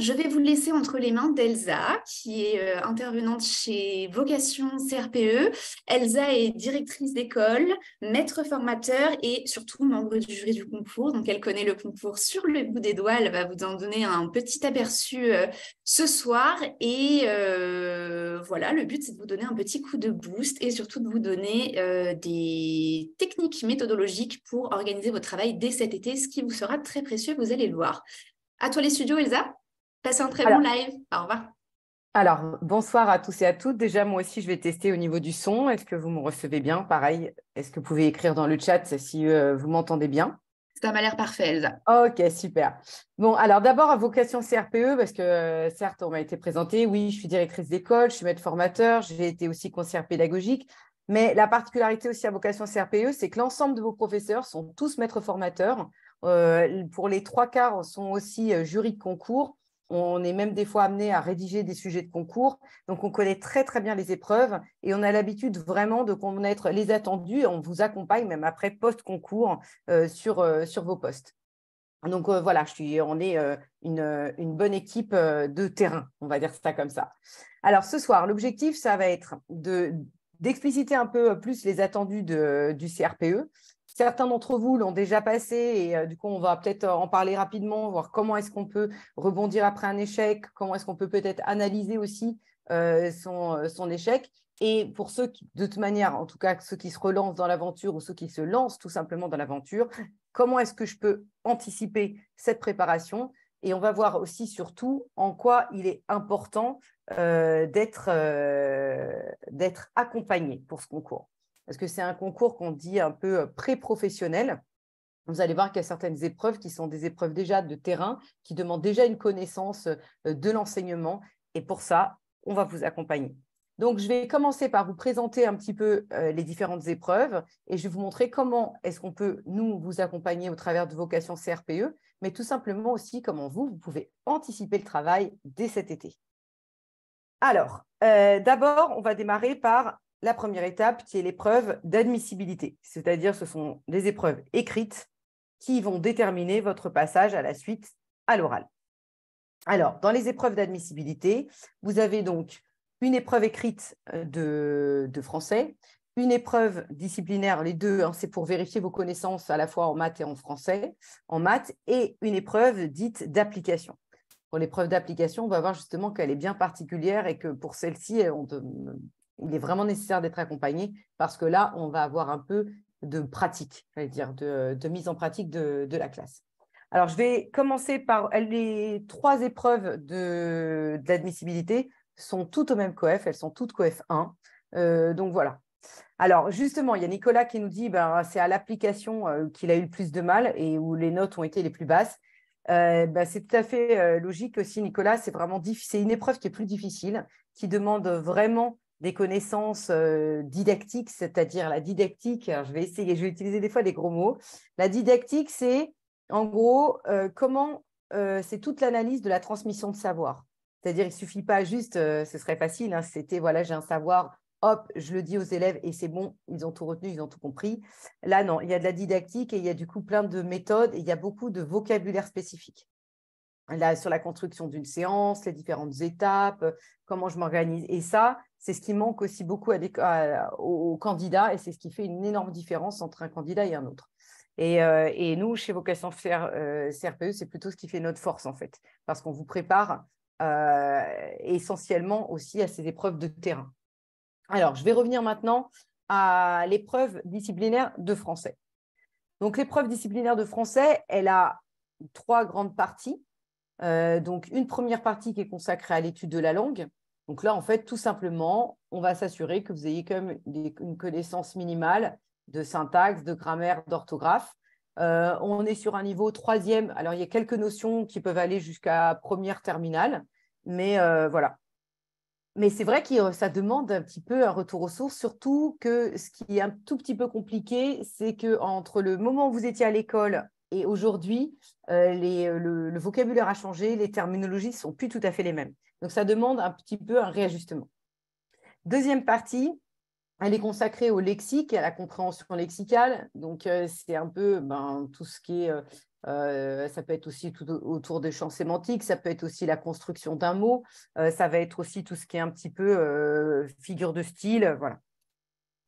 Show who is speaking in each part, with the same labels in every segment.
Speaker 1: Je vais vous laisser entre les mains d'Elsa, qui est euh, intervenante chez Vocation CRPE. Elsa est directrice d'école, maître formateur et surtout membre du jury du concours. Donc, elle connaît le concours sur le bout des doigts. Elle va vous en donner un petit aperçu euh, ce soir. Et euh, voilà, le but, c'est de vous donner un petit coup de boost et surtout de vous donner des techniques méthodologiques pour organiser votre travail dès cet été, ce qui vous sera très précieux, vous allez le voir. À toi les studios, Elsa. Passez un très bon live. Au revoir.
Speaker 2: Alors, bonsoir à tous et à toutes. Déjà, moi aussi, je vais tester au niveau du son. Est-ce que vous me recevez bien Pareil, est-ce que vous pouvez écrire dans le chat si euh, vous m'entendez bien ça m'a l'air parfait, Elsa. Ok, super. Bon, alors d'abord, à vocation CRPE, parce que certes, on m'a été présenté, oui, je suis directrice d'école, je suis maître formateur, j'ai été aussi conseillère pédagogique, mais la particularité aussi à vocation CRPE, c'est que l'ensemble de vos professeurs sont tous maîtres formateurs. Euh, pour les trois quarts, sont aussi euh, jury de concours. On est même des fois amené à rédiger des sujets de concours. Donc, on connaît très, très bien les épreuves et on a l'habitude vraiment de connaître les attendus. On vous accompagne même après post-concours euh, euh, sur, vos postes. Donc euh, voilà, on est une, une, bonne équipe de terrain, on va dire ça comme ça. Alors ce soir, l'objectif, ça va être d'expliciter un peu plus les attendus du CRPE, Certains d'entre vous l'ont déjà passé et euh, du coup, on va peut-être euh, en parler rapidement, voir comment est-ce qu'on peut rebondir après un échec, comment est-ce qu'on peut peut-être analyser aussi euh, son, échec. Et pour ceux qui, de toute manière, en tout cas, ceux qui se relancent dans l'aventure ou ceux qui se lancent tout simplement dans l'aventure, comment est-ce que je peux anticiper cette préparation Et on va voir aussi surtout en quoi il est important d'être accompagné pour ce concours parce que c'est un concours qu'on dit un peu euh, pré-professionnel. Vous allez voir qu'il y a certaines épreuves qui sont des épreuves déjà de terrain, qui demandent déjà une connaissance euh, de l'enseignement. Et pour ça, on va vous accompagner. Donc, je vais commencer par vous présenter un petit peu euh, les différentes épreuves et je vais vous montrer comment est-ce qu'on peut, nous, vous accompagner au travers de vocations CRPE, mais tout simplement aussi comment vous, vous pouvez anticiper le travail dès cet été. Alors, d'abord, on va démarrer par la première étape qui est l'épreuve d'admissibilité, c'est-à-dire ce sont des épreuves écrites qui vont déterminer votre passage à la suite à l'oral. Alors, dans les épreuves d'admissibilité, vous avez donc une épreuve écrite euh, de, français, une épreuve disciplinaire, les deux, hein, c'est pour vérifier vos connaissances à la fois en maths et en français, en maths, et une épreuve dite d'application. Pour l'épreuve d'application, on va voir justement qu'elle est bien particulière et que pour celle-ci, on, il est vraiment nécessaire d'être accompagné parce que là, on va avoir un peu de pratique, dire, de, mise en pratique de, la classe. Alors, je vais commencer par les trois épreuves de d'admissibilité sont toutes au même COEF, elles sont toutes COEF 1. Euh, donc voilà. Alors justement, il y a Nicolas qui nous dit ben, c'est à l'application euh, qu'il a eu le plus de mal et où les notes ont été les plus basses. Euh, ben, c'est tout à fait logique aussi, Nicolas. C'est vraiment difficile. C'est une épreuve qui est plus difficile, qui demande vraiment des connaissances euh, didactiques, c'est-à-dire la didactique, je vais essayer, je vais utiliser des fois des gros mots. La didactique, c'est en gros euh, comment, euh, c'est toute l'analyse de la transmission de savoir. C'est-à-dire, il ne suffit pas juste, ce serait facile, hein, c'était voilà, j'ai un savoir, hop, je le dis aux élèves et c'est bon, ils ont tout retenu, ils ont tout compris. Là, non, il y a de la didactique et il y a du coup plein de méthodes et il y a beaucoup de vocabulaire spécifique sur la construction d'une séance, les différentes étapes, euh, comment je m'organise. Et ça, c'est ce qui manque aussi beaucoup aux, candidats et c'est ce qui fait une énorme différence entre un candidat et un autre. Et, euh, et nous, chez Vocation CRPE, euh, e, c'est plutôt ce qui fait notre force, en fait, parce qu'on vous prépare essentiellement aussi à ces épreuves de terrain. Alors, je vais revenir maintenant à l'épreuve disciplinaire de français. Donc, l'épreuve disciplinaire de français, elle a trois grandes parties. Euh, donc, une première partie qui est consacrée à l'étude de la langue. Donc là, en fait, tout simplement, on va s'assurer que vous ayez quand même une connaissance minimale de syntaxe, de grammaire, d'orthographe. Euh, on est sur un niveau troisième. Alors, il y a quelques notions qui peuvent aller jusqu'à première terminale, mais euh, voilà. Mais c'est vrai que ça demande un petit peu un retour aux sources, surtout que ce qui est un tout petit peu compliqué, c'est que entre le moment où vous étiez à l'école et aujourd'hui, euh, euh, le, vocabulaire a changé, les terminologies ne sont plus tout à fait les mêmes. Donc, ça demande un petit peu un réajustement. Deuxième partie, elle est consacrée au lexique à la compréhension lexicale. Donc, euh, c'est un peu ben, tout ce qui est. ça peut être aussi tout autour des champs sémantiques, ça peut être aussi la construction d'un mot, ça va être aussi tout ce qui est un petit peu figure de style, voilà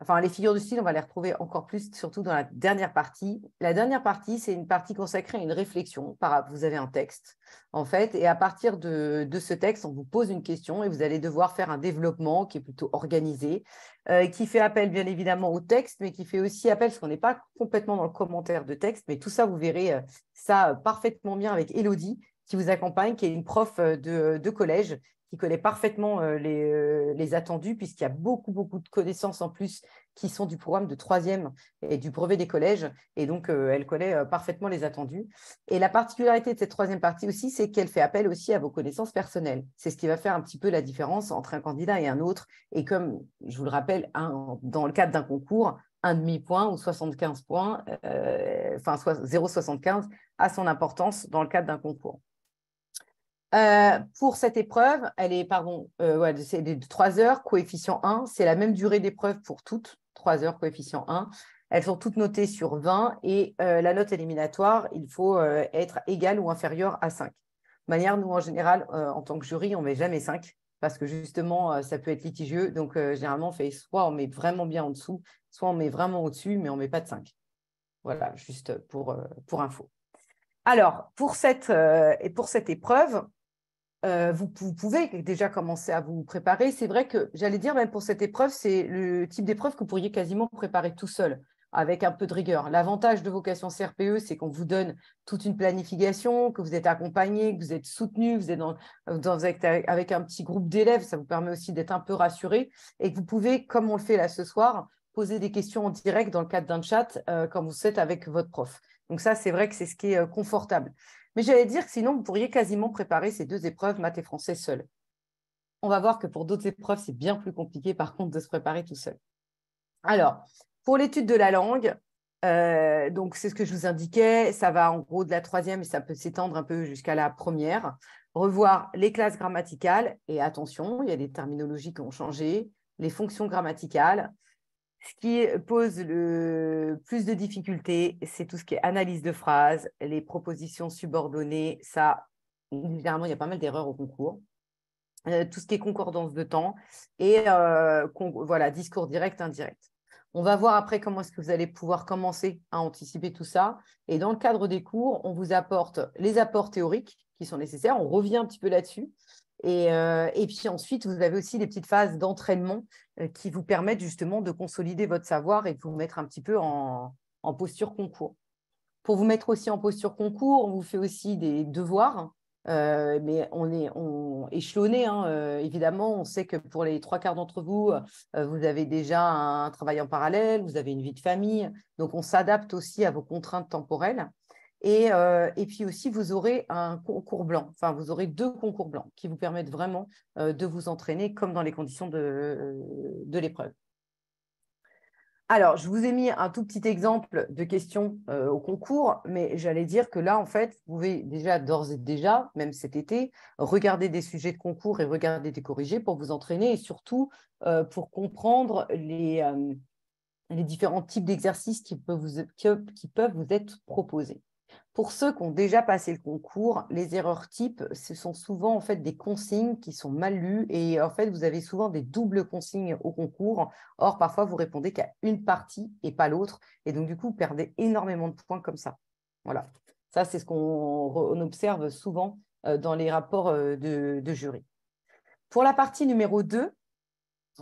Speaker 2: enfin les figures de style, on va les retrouver encore plus, surtout dans la dernière partie. La dernière partie, c'est une partie consacrée à une réflexion. vous avez un texte, en fait, et à partir de, ce texte, on vous pose une question et vous allez devoir faire un développement qui est plutôt organisé, euh, qui fait appel bien évidemment au texte, mais qui fait aussi appel, parce qu'on n'est pas complètement dans le commentaire de texte, mais tout ça, vous verrez euh, ça parfaitement bien avec Elodie, qui vous accompagne, qui est une prof euh, de, de collège connaît parfaitement euh, euh, les, attendus, puisqu'il y a beaucoup, beaucoup de connaissances en plus qui sont du programme de troisième et du brevet des collèges. Et donc, euh, elle connaît parfaitement les attendus. Et la particularité de cette troisième partie aussi, c'est qu'elle fait appel aussi à vos connaissances personnelles. C'est ce qui va faire un petit peu la différence entre un candidat et un autre. Et comme je vous le rappelle, dans le cadre d'un concours, un demi-point ou 75 points, enfin 0,75 a son importance dans le cadre d'un concours. Euh, pour cette épreuve, elle est, pardon, euh, c'est de 3 heures, coefficient 1. C'est la même durée d'épreuve pour toutes, 3 heures, coefficient 1. Elles sont toutes notées sur 20 et euh, la note éliminatoire, il faut euh, être égal ou inférieure à 5. De manière, nous, en général, en tant que jury, on ne met jamais 5 parce que justement, ça peut être litigieux. Donc, généralement, on fait soit on met vraiment bien en dessous, soit on met vraiment au-dessus, mais on ne met pas de 5. Voilà, juste pour, pour info. Alors, pour cette, pour cette épreuve, euh, vous, pouvez déjà commencer à vous préparer. C'est vrai que j'allais dire, même pour cette épreuve, c'est le type d'épreuve que vous pourriez quasiment préparer tout seul avec un peu de rigueur. L'avantage de vocation CRPE, c'est qu'on vous donne toute une planification, que vous êtes accompagné, que vous êtes soutenu, vous êtes dans, avec un petit groupe d'élèves, ça vous permet aussi d'être un peu rassuré et que vous pouvez, comme on le fait là ce soir, poser des questions en direct dans le cadre d'un chat euh, quand vous êtes avec votre prof. Donc ça, c'est vrai que c'est ce qui est euh, confortable. Mais j'allais dire que sinon, vous pourriez quasiment préparer ces deux épreuves, maths et français, seuls. On va voir que pour d'autres épreuves, c'est bien plus compliqué, par contre, de se préparer tout seul. Alors, pour l'étude de la langue, euh, donc c'est ce que je vous indiquais, ça va en gros de la troisième et ça peut s'étendre un peu jusqu'à la première. Revoir les classes grammaticales et attention, il y a des terminologies qui ont changé, les fonctions grammaticales, ce qui pose le plus de difficultés, c'est tout ce qui est analyse de phrases, les propositions subordonnées. Ça, généralement, il y a pas mal d'erreurs au concours. Euh, tout ce qui est concordance de temps et euh, voilà, discours direct, indirect. On va voir après comment est-ce que vous allez pouvoir commencer à anticiper tout ça. Et dans le cadre des cours, on vous apporte les apports théoriques qui sont nécessaires. On revient un petit peu là-dessus. Euh, et, puis ensuite, vous avez aussi des petites phases d'entraînement euh, qui vous permettent justement de consolider votre savoir et de vous mettre un petit peu en, posture concours. Pour vous mettre aussi en posture concours, on vous fait aussi des devoirs, euh, mais on est échelonné. Hein, évidemment, on sait que pour les trois quarts d'entre vous, vous avez déjà un travail en parallèle, vous avez une vie de famille, donc on s'adapte aussi à vos contraintes temporelles. Euh, et, puis aussi, vous aurez un concours blanc, enfin, vous aurez deux concours blancs qui vous permettent vraiment euh, de vous entraîner comme dans les conditions euh, de, l'épreuve. Alors, je vous ai mis un tout petit exemple de questions au concours, mais j'allais dire que là, en fait, vous pouvez déjà d'ores et déjà, même cet été, regarder des sujets de concours et regarder des corrigés pour vous entraîner et surtout pour comprendre les, différents types d'exercices qui peuvent vous être proposés. Pour ceux qui ont déjà passé le concours, les erreurs types, ce sont souvent en fait des consignes qui sont mal lues et en fait vous avez souvent des doubles consignes au concours. Or parfois vous répondez qu'à une partie et pas l'autre et donc du coup vous perdez énormément de points comme ça. Voilà, ça c'est ce qu'on observe souvent euh, dans les rapports euh, de, de jury. Pour la partie numéro 2,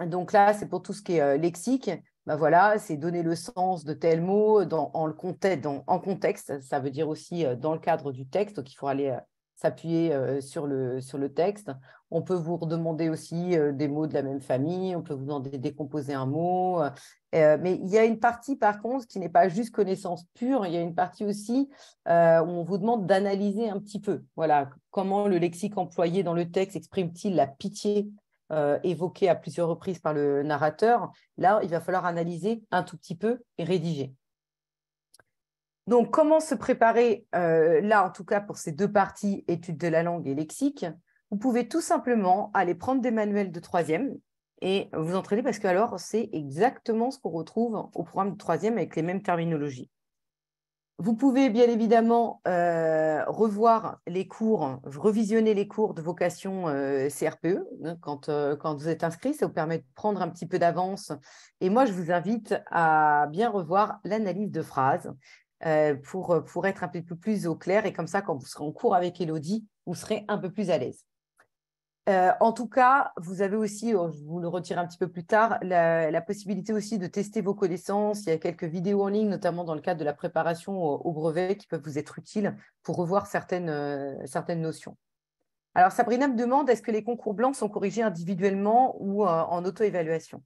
Speaker 2: donc là, c'est pour tout ce qui est euh, lexique. Bah voilà, c'est donner le sens de tel mot dans, en, le contexte, en contexte, ça veut dire aussi euh, dans le cadre du texte, donc il faut aller euh, s'appuyer euh, sur, le, sur le texte. On peut vous redemander aussi des mots de la même famille, on peut vous demander décomposer un mot. mais il y a une partie, par contre, qui n'est pas juste connaissance pure, il y a une partie aussi où on vous demande d'analyser un petit peu. Voilà, comment le lexique employé dans le texte exprime-t-il la pitié euh, évoqué à plusieurs reprises par le narrateur, là, il va falloir analyser un tout petit peu et rédiger. Donc, comment se préparer, euh, là en tout cas pour ces deux parties, études de la langue et lexique Vous pouvez tout simplement aller prendre des manuels de troisième et vous entraîner parce que alors c'est exactement ce qu'on retrouve au programme de troisième avec les mêmes terminologies. Vous pouvez bien évidemment euh, revoir les cours, revisionner les cours de vocation euh, CRPE hein, euh, quand, vous êtes inscrit. Ça vous permet de prendre un petit peu d'avance. Et moi, je vous invite à bien revoir l'analyse de phrase pour, être un petit peu plus au clair. Et comme ça, quand vous serez en cours avec Elodie, vous serez un peu plus à l'aise. Euh, en tout cas, vous avez aussi, oh, je vous le retire un petit peu plus tard, la, possibilité aussi de tester vos connaissances. Il y a quelques vidéos en ligne, notamment dans le cadre de la préparation au, brevet, qui peuvent vous être utiles pour revoir certaines, euh, certaines notions. Alors, Sabrina me demande, est-ce que les concours blancs sont corrigés individuellement ou euh, en auto-évaluation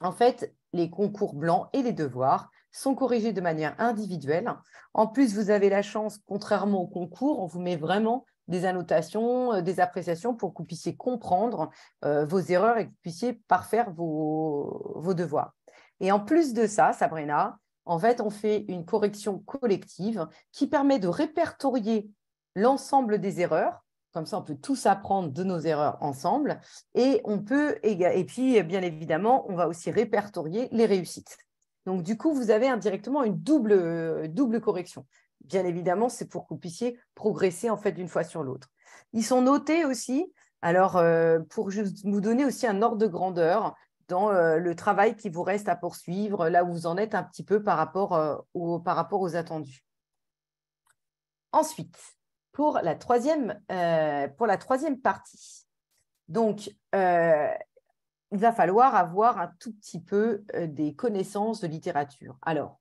Speaker 2: En fait, les concours blancs et les devoirs sont corrigés de manière individuelle. En plus, vous avez la chance, contrairement au concours, on vous met vraiment des annotations, euh, des appréciations pour que vous puissiez comprendre euh, vos erreurs et que vous puissiez parfaire vos, devoirs. Et en plus de ça, Sabrina, en fait, on fait une correction collective qui permet de répertorier l'ensemble des erreurs. Comme ça, on peut tous apprendre de nos erreurs ensemble. Et on peut, et puis, bien évidemment, on va aussi répertorier les réussites. Donc, du coup, vous avez indirectement une double, euh, double correction bien évidemment, c'est pour que vous puissiez progresser en fait d'une fois sur l'autre. Ils sont notés aussi, alors euh, pour juste vous donner aussi un ordre de grandeur dans euh, le travail qui vous reste à poursuivre, là où vous en êtes un petit peu par rapport, euh, par rapport aux attendus. Ensuite, pour la troisième, pour la troisième partie, donc il va falloir avoir un tout petit peu des connaissances de littérature. Alors,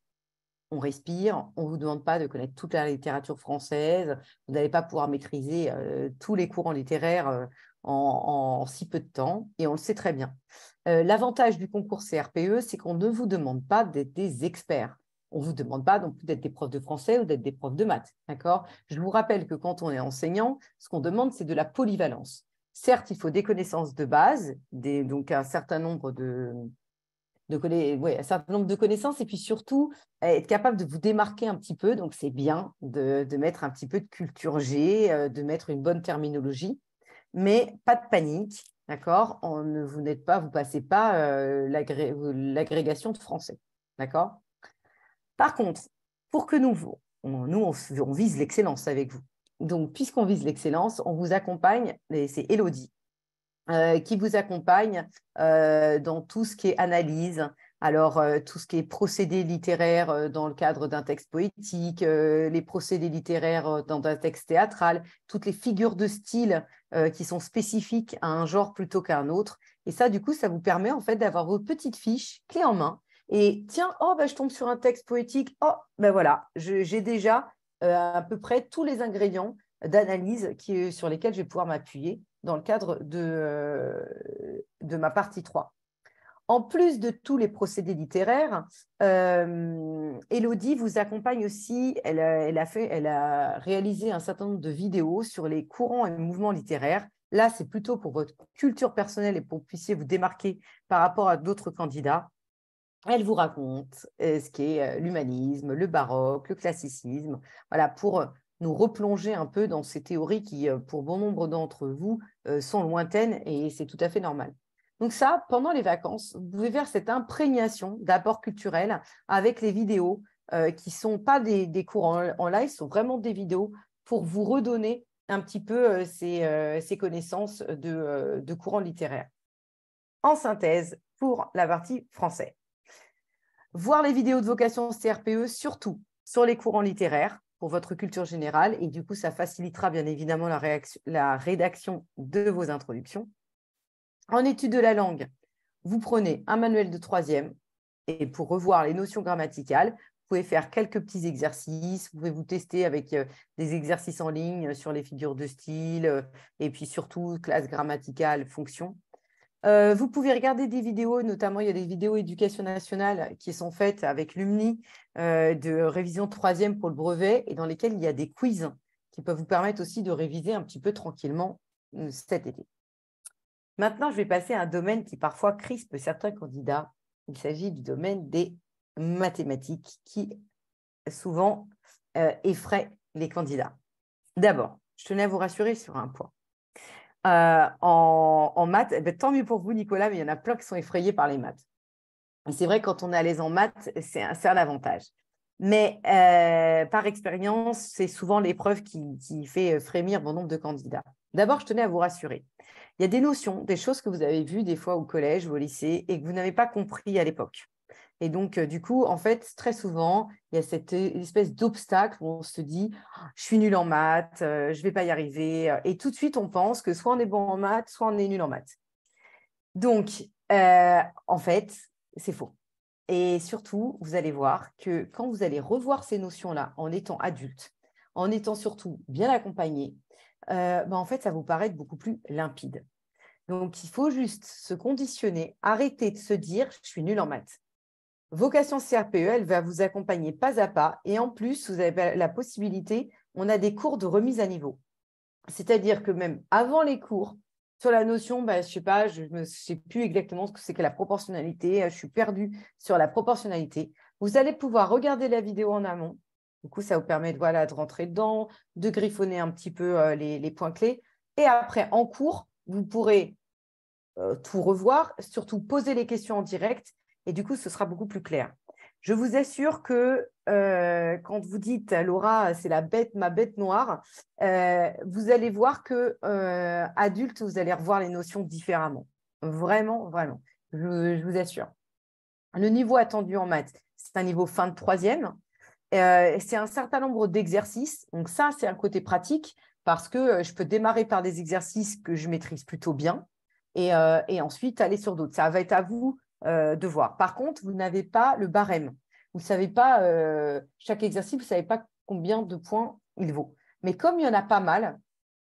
Speaker 2: on respire, on ne vous demande pas de connaître toute la littérature française, vous n'allez pas pouvoir maîtriser euh, tous les courants littéraires euh, en, si peu de temps, et on le sait très bien. Euh, l'avantage du concours CRPE, c'est qu'on ne vous demande pas d'être des experts. On ne vous demande pas donc d'être des profs de français ou d'être des profs de maths. D'accord Je vous rappelle que quand on est enseignant, ce qu'on demande, c'est de la polyvalence. Certes, il faut des connaissances de base, des, donc un certain nombre de, de un certain nombre de connaissances et puis surtout eh, être capable de vous démarquer un petit peu. Donc, c'est bien de, de, mettre un petit peu de culture G, euh, de mettre une bonne terminologie, mais pas de panique, d'accord On ne vous n'êtes pas, vous passez pas euh, l'agrégation de français, d'accord Par contre, pour que nous, on, nous, on, on vise l'excellence avec vous. Donc, puisqu'on vise l'excellence, on vous accompagne, et c'est Elodie euh, qui vous accompagne euh, dans tout ce qui est analyse, alors, euh, tout ce qui est procédé littéraire dans le cadre d'un texte poétique, les procédés littéraires dans un texte théâtral, toutes les figures de style qui sont spécifiques à un genre plutôt qu'à un autre. Et ça, du coup, ça vous permet en fait d'avoir vos petites fiches clés en main. Et tiens, oh, bah, je tombe sur un texte poétique. Oh, ben voilà, j'ai déjà à peu près tous les ingrédients d'analyse sur lesquels je vais pouvoir m'appuyer dans le cadre de, euh, de ma partie 3. En plus de tous les procédés littéraires, Elodie euh, vous accompagne aussi. Elle a, fait, elle a réalisé un certain nombre de vidéos sur les courants et mouvements littéraires. Là, c'est plutôt pour votre culture personnelle et pour que vous puissiez vous démarquer par rapport à d'autres candidats. Elle vous raconte euh, ce qu'est l'humanisme, le baroque, le classicisme, voilà, pour nous replonger un peu dans ces théories qui, euh, pour bon nombre d'entre vous, euh, sont lointaines et c'est tout à fait normal. Donc ça, pendant les vacances, vous pouvez faire cette imprégnation d'apports culturels avec les vidéos euh, qui ne sont pas des, cours en, live, sont vraiment des vidéos pour vous redonner un petit peu ces, connaissances de, de courant littéraire. En synthèse, pour la partie français. Voir les vidéos de vocation CRPE, surtout sur les courants littéraires, pour votre culture générale et du coup, ça facilitera bien évidemment la, la rédaction de vos introductions. En étude de la langue, vous prenez un manuel de troisième et pour revoir les notions grammaticales, vous pouvez faire quelques petits exercices, vous pouvez vous tester avec euh, des exercices en ligne euh, sur les figures de style euh, et puis surtout classe grammaticale, fonction. Euh, vous pouvez regarder des vidéos, notamment il y a des vidéos éducation nationale qui sont faites avec l'UMNI euh, de révision troisième pour le brevet et dans lesquelles il y a des quiz qui peuvent vous permettre aussi de réviser un petit peu tranquillement euh, cet été. Maintenant, je vais passer à un domaine qui parfois crispe certains candidats. Il s'agit du domaine des mathématiques qui souvent effraie les candidats. D'abord, je tenais à vous rassurer sur un point. Euh, en, maths, eh ben, tant mieux pour vous, Nicolas, mais il y en a plein qui sont effrayés par les maths. c'est vrai, quand on est à l'aise en maths, c'est un, avantage. Mais euh, par expérience, c'est souvent l'épreuve qui, qui, fait euh, frémir bon nombre de candidats. D'abord, je tenais à vous rassurer. Il y a des notions, des choses que vous avez vues des fois au collège ou au lycée et que vous n'avez pas compris à l'époque. Et donc, euh, du coup, en fait, très souvent, il y a cette euh, espèce d'obstacle où on se dit ah, je suis nul en maths, euh, je ne vais pas y arriver. Et tout de suite, on pense que soit on est bon en maths, soit on est nul en maths. Donc, en fait, c'est faux. Et surtout, vous allez voir que quand vous allez revoir ces notions-là en étant adulte, en étant surtout bien accompagné, ben, en fait, ça vous paraît beaucoup plus limpide. Donc, il faut juste se conditionner, arrêter de se dire je suis nul en maths. Vocation CRPE, elle va vous accompagner pas à pas. Et en plus, vous avez la possibilité, on a des cours de remise à niveau. C'est-à-dire que même avant les cours, sur la notion, bah, je ne sais pas, je ne sais plus exactement ce que c'est que la proportionnalité, euh, je suis perdue sur la proportionnalité. Vous allez pouvoir regarder la vidéo en amont. Du coup, ça vous permet de, voilà, de rentrer dedans, de griffonner un petit peu euh, les, points clés. Et après, en cours, vous pourrez euh, tout revoir, surtout poser les questions en direct et du coup, ce sera beaucoup plus clair. Je vous assure que euh, quand vous dites Laura, c'est la bête, ma bête noire, euh, vous allez voir que euh, vous allez revoir les notions différemment. Vraiment, vraiment. Je, vous assure. Le niveau attendu en maths, c'est un niveau fin de troisième. c'est un certain nombre d'exercices. Donc ça, c'est un côté pratique parce que je peux démarrer par des exercices que je maîtrise plutôt bien et ensuite aller sur d'autres. Ça va être à vous euh, de voir. Par contre, vous n'avez pas le barème. Vous ne savez pas, euh, chaque exercice, vous ne savez pas combien de points il vaut. Mais comme il y en a pas mal,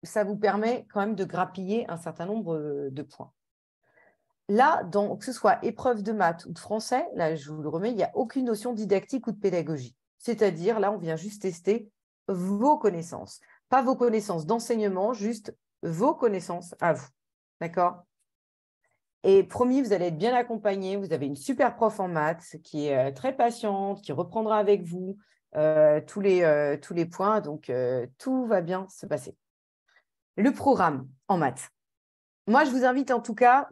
Speaker 2: ça vous permet quand même de grappiller un certain nombre euh, de points. Là, donc que ce soit épreuve de maths ou de français, là je vous le remets, il n'y a aucune notion didactique ou de pédagogie. C'est-à-dire, là, on vient juste tester vos connaissances. Pas vos connaissances d'enseignement, juste vos connaissances à vous. D'accord et promis, vous allez être bien accompagné. Vous avez une super prof en maths qui est euh, très patiente, qui reprendra avec vous euh, euh, tous, les, points. Donc, tout va bien se passer. Le programme en maths. Moi, je vous invite en tout cas,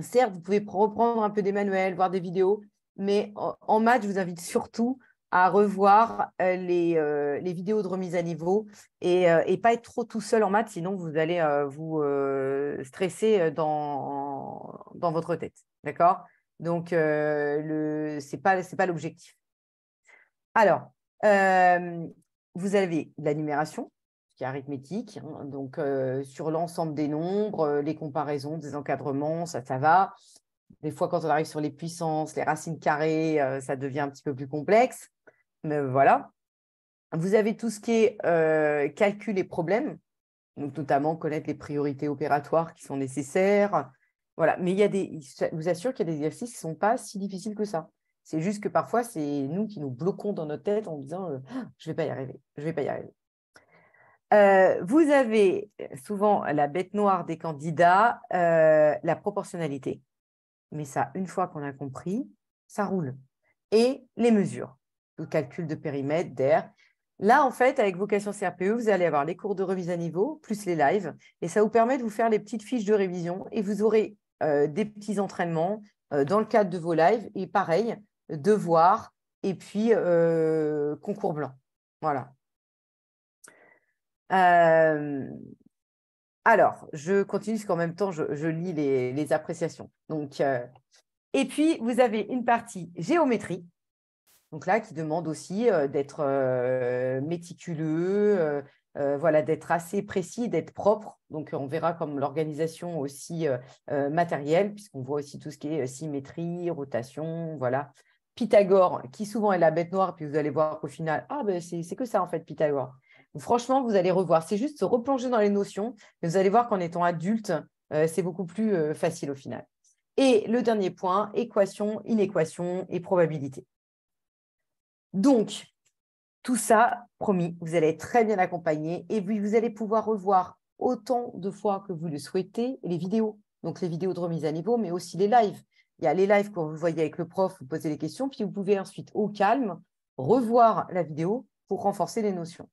Speaker 2: certes, vous pouvez reprendre un peu des manuels, voir des vidéos, mais en maths, je vous invite surtout à revoir euh, euh, les, vidéos de remise à niveau euh, et, pas être trop tout seul en maths, sinon vous allez vous stresser dans, dans, votre tête. D'accord Donc, ce n'est pas, pas l'objectif. Alors, vous avez la numération, qui est arithmétique, hein, donc sur l'ensemble des nombres, les comparaisons, des encadrements, ça, ça va. Des fois, quand on arrive sur les puissances, les racines carrées, ça devient un petit peu plus complexe. Mais voilà. Vous avez tout ce qui est euh, calcul et problèmes, donc notamment connaître les priorités opératoires qui sont nécessaires. Voilà. Mais il y a des, je vous assure qu'il y a des exercices qui ne sont pas si difficiles que ça. C'est juste que parfois, c'est nous qui nous bloquons dans notre tête en disant euh, ah, je ne vais pas y arriver, je ne vais pas y arriver. Euh, vous avez souvent la bête noire des candidats, la proportionnalité. Mais ça, une fois qu'on a compris, ça roule. Et les mesures calcul de périmètre, d'air. Là, en fait, avec Vocation CRPE, vous allez avoir les cours de revise à niveau, plus les lives, et ça vous permet de vous faire les petites fiches de révision, et vous aurez euh, des petits entraînements euh, dans le cadre de vos lives, et pareil, devoirs, et puis euh, concours blanc. Voilà. alors, je continue parce qu'en même temps, je, lis les, les, appréciations. Donc, et puis, vous avez une partie géométrie donc là, qui demande aussi euh, d'être euh, méticuleux, euh, voilà, d'être assez précis, d'être propre. Donc, on verra comme l'organisation aussi matérielle, puisqu'on voit aussi tout ce qui est symétrie, rotation, voilà. Pythagore, qui souvent est la bête noire, puis vous allez voir qu'au final, ah ben c'est que ça en fait, Pythagore. franchement, vous allez revoir. C'est juste se replonger dans les notions, mais vous allez voir qu'en étant adulte, c'est beaucoup plus facile au final. Et le dernier point, équation, inéquation et probabilité. Donc, tout ça, promis, vous allez être très bien accompagné et vous allez pouvoir revoir autant de fois que vous le souhaitez les vidéos. Donc, les vidéos de remise à niveau, mais aussi les lives. Il y a les lives quand vous voyez avec le prof, vous posez des questions, puis vous pouvez ensuite, au calme, revoir la vidéo pour renforcer les notions.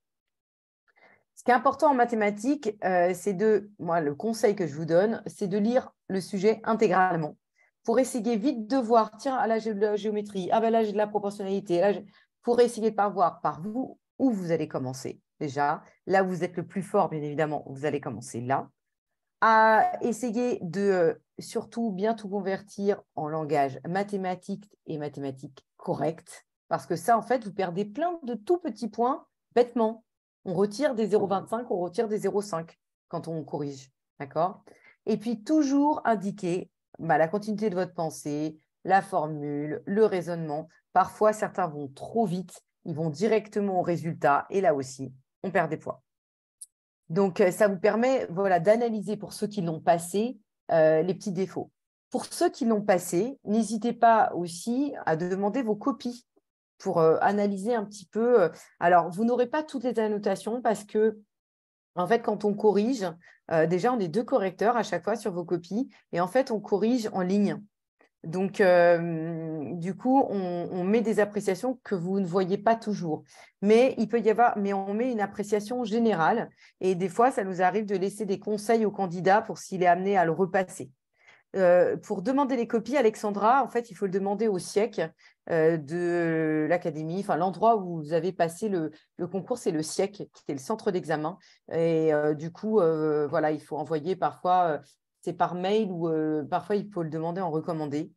Speaker 2: Ce qui est important en mathématiques, euh, c'est de, moi, le conseil que je vous donne, c'est de lire le sujet intégralement pour essayer vite de voir, tiens, ah là j'ai de la géométrie, ah ben là j'ai de la proportionnalité, là, pour essayer de voir par vous où vous allez commencer déjà. Là, vous êtes le plus fort, bien évidemment, vous allez commencer là. À essayer de euh, surtout bien tout convertir en langage mathématique et mathématique correct, parce que ça, en fait, vous perdez plein de tout petits points bêtement. On retire des 0,25, on retire des 0,5 quand on corrige. D'accord Et puis, toujours indiquer bah, la continuité de votre pensée, la formule, le raisonnement. Parfois, certains vont trop vite, ils vont directement au résultat et là aussi, on perd des poids. Donc, euh, ça vous permet voilà, d'analyser pour ceux qui l'ont passé euh, les petits défauts. Pour ceux qui l'ont passé, n'hésitez pas aussi à demander vos copies pour euh, analyser un petit peu. Alors, vous n'aurez pas toutes les annotations parce que, en fait, quand on corrige, déjà, on est deux correcteurs à chaque fois sur vos copies et en fait, on corrige en ligne. Donc, du coup, on, met des appréciations que vous ne voyez pas toujours. Mais il peut y avoir, mais on met une appréciation générale. Et des fois, ça nous arrive de laisser des conseils au candidat pour s'il est amené à le repasser. pour demander les copies, Alexandra, en fait, il faut le demander au siècle de l'académie, enfin l'endroit où vous avez passé le, concours, c'est le siècle qui est le centre d'examen. Et du coup, voilà, il faut envoyer parfois c'est par mail ou euh, parfois il faut le demander en recommandé.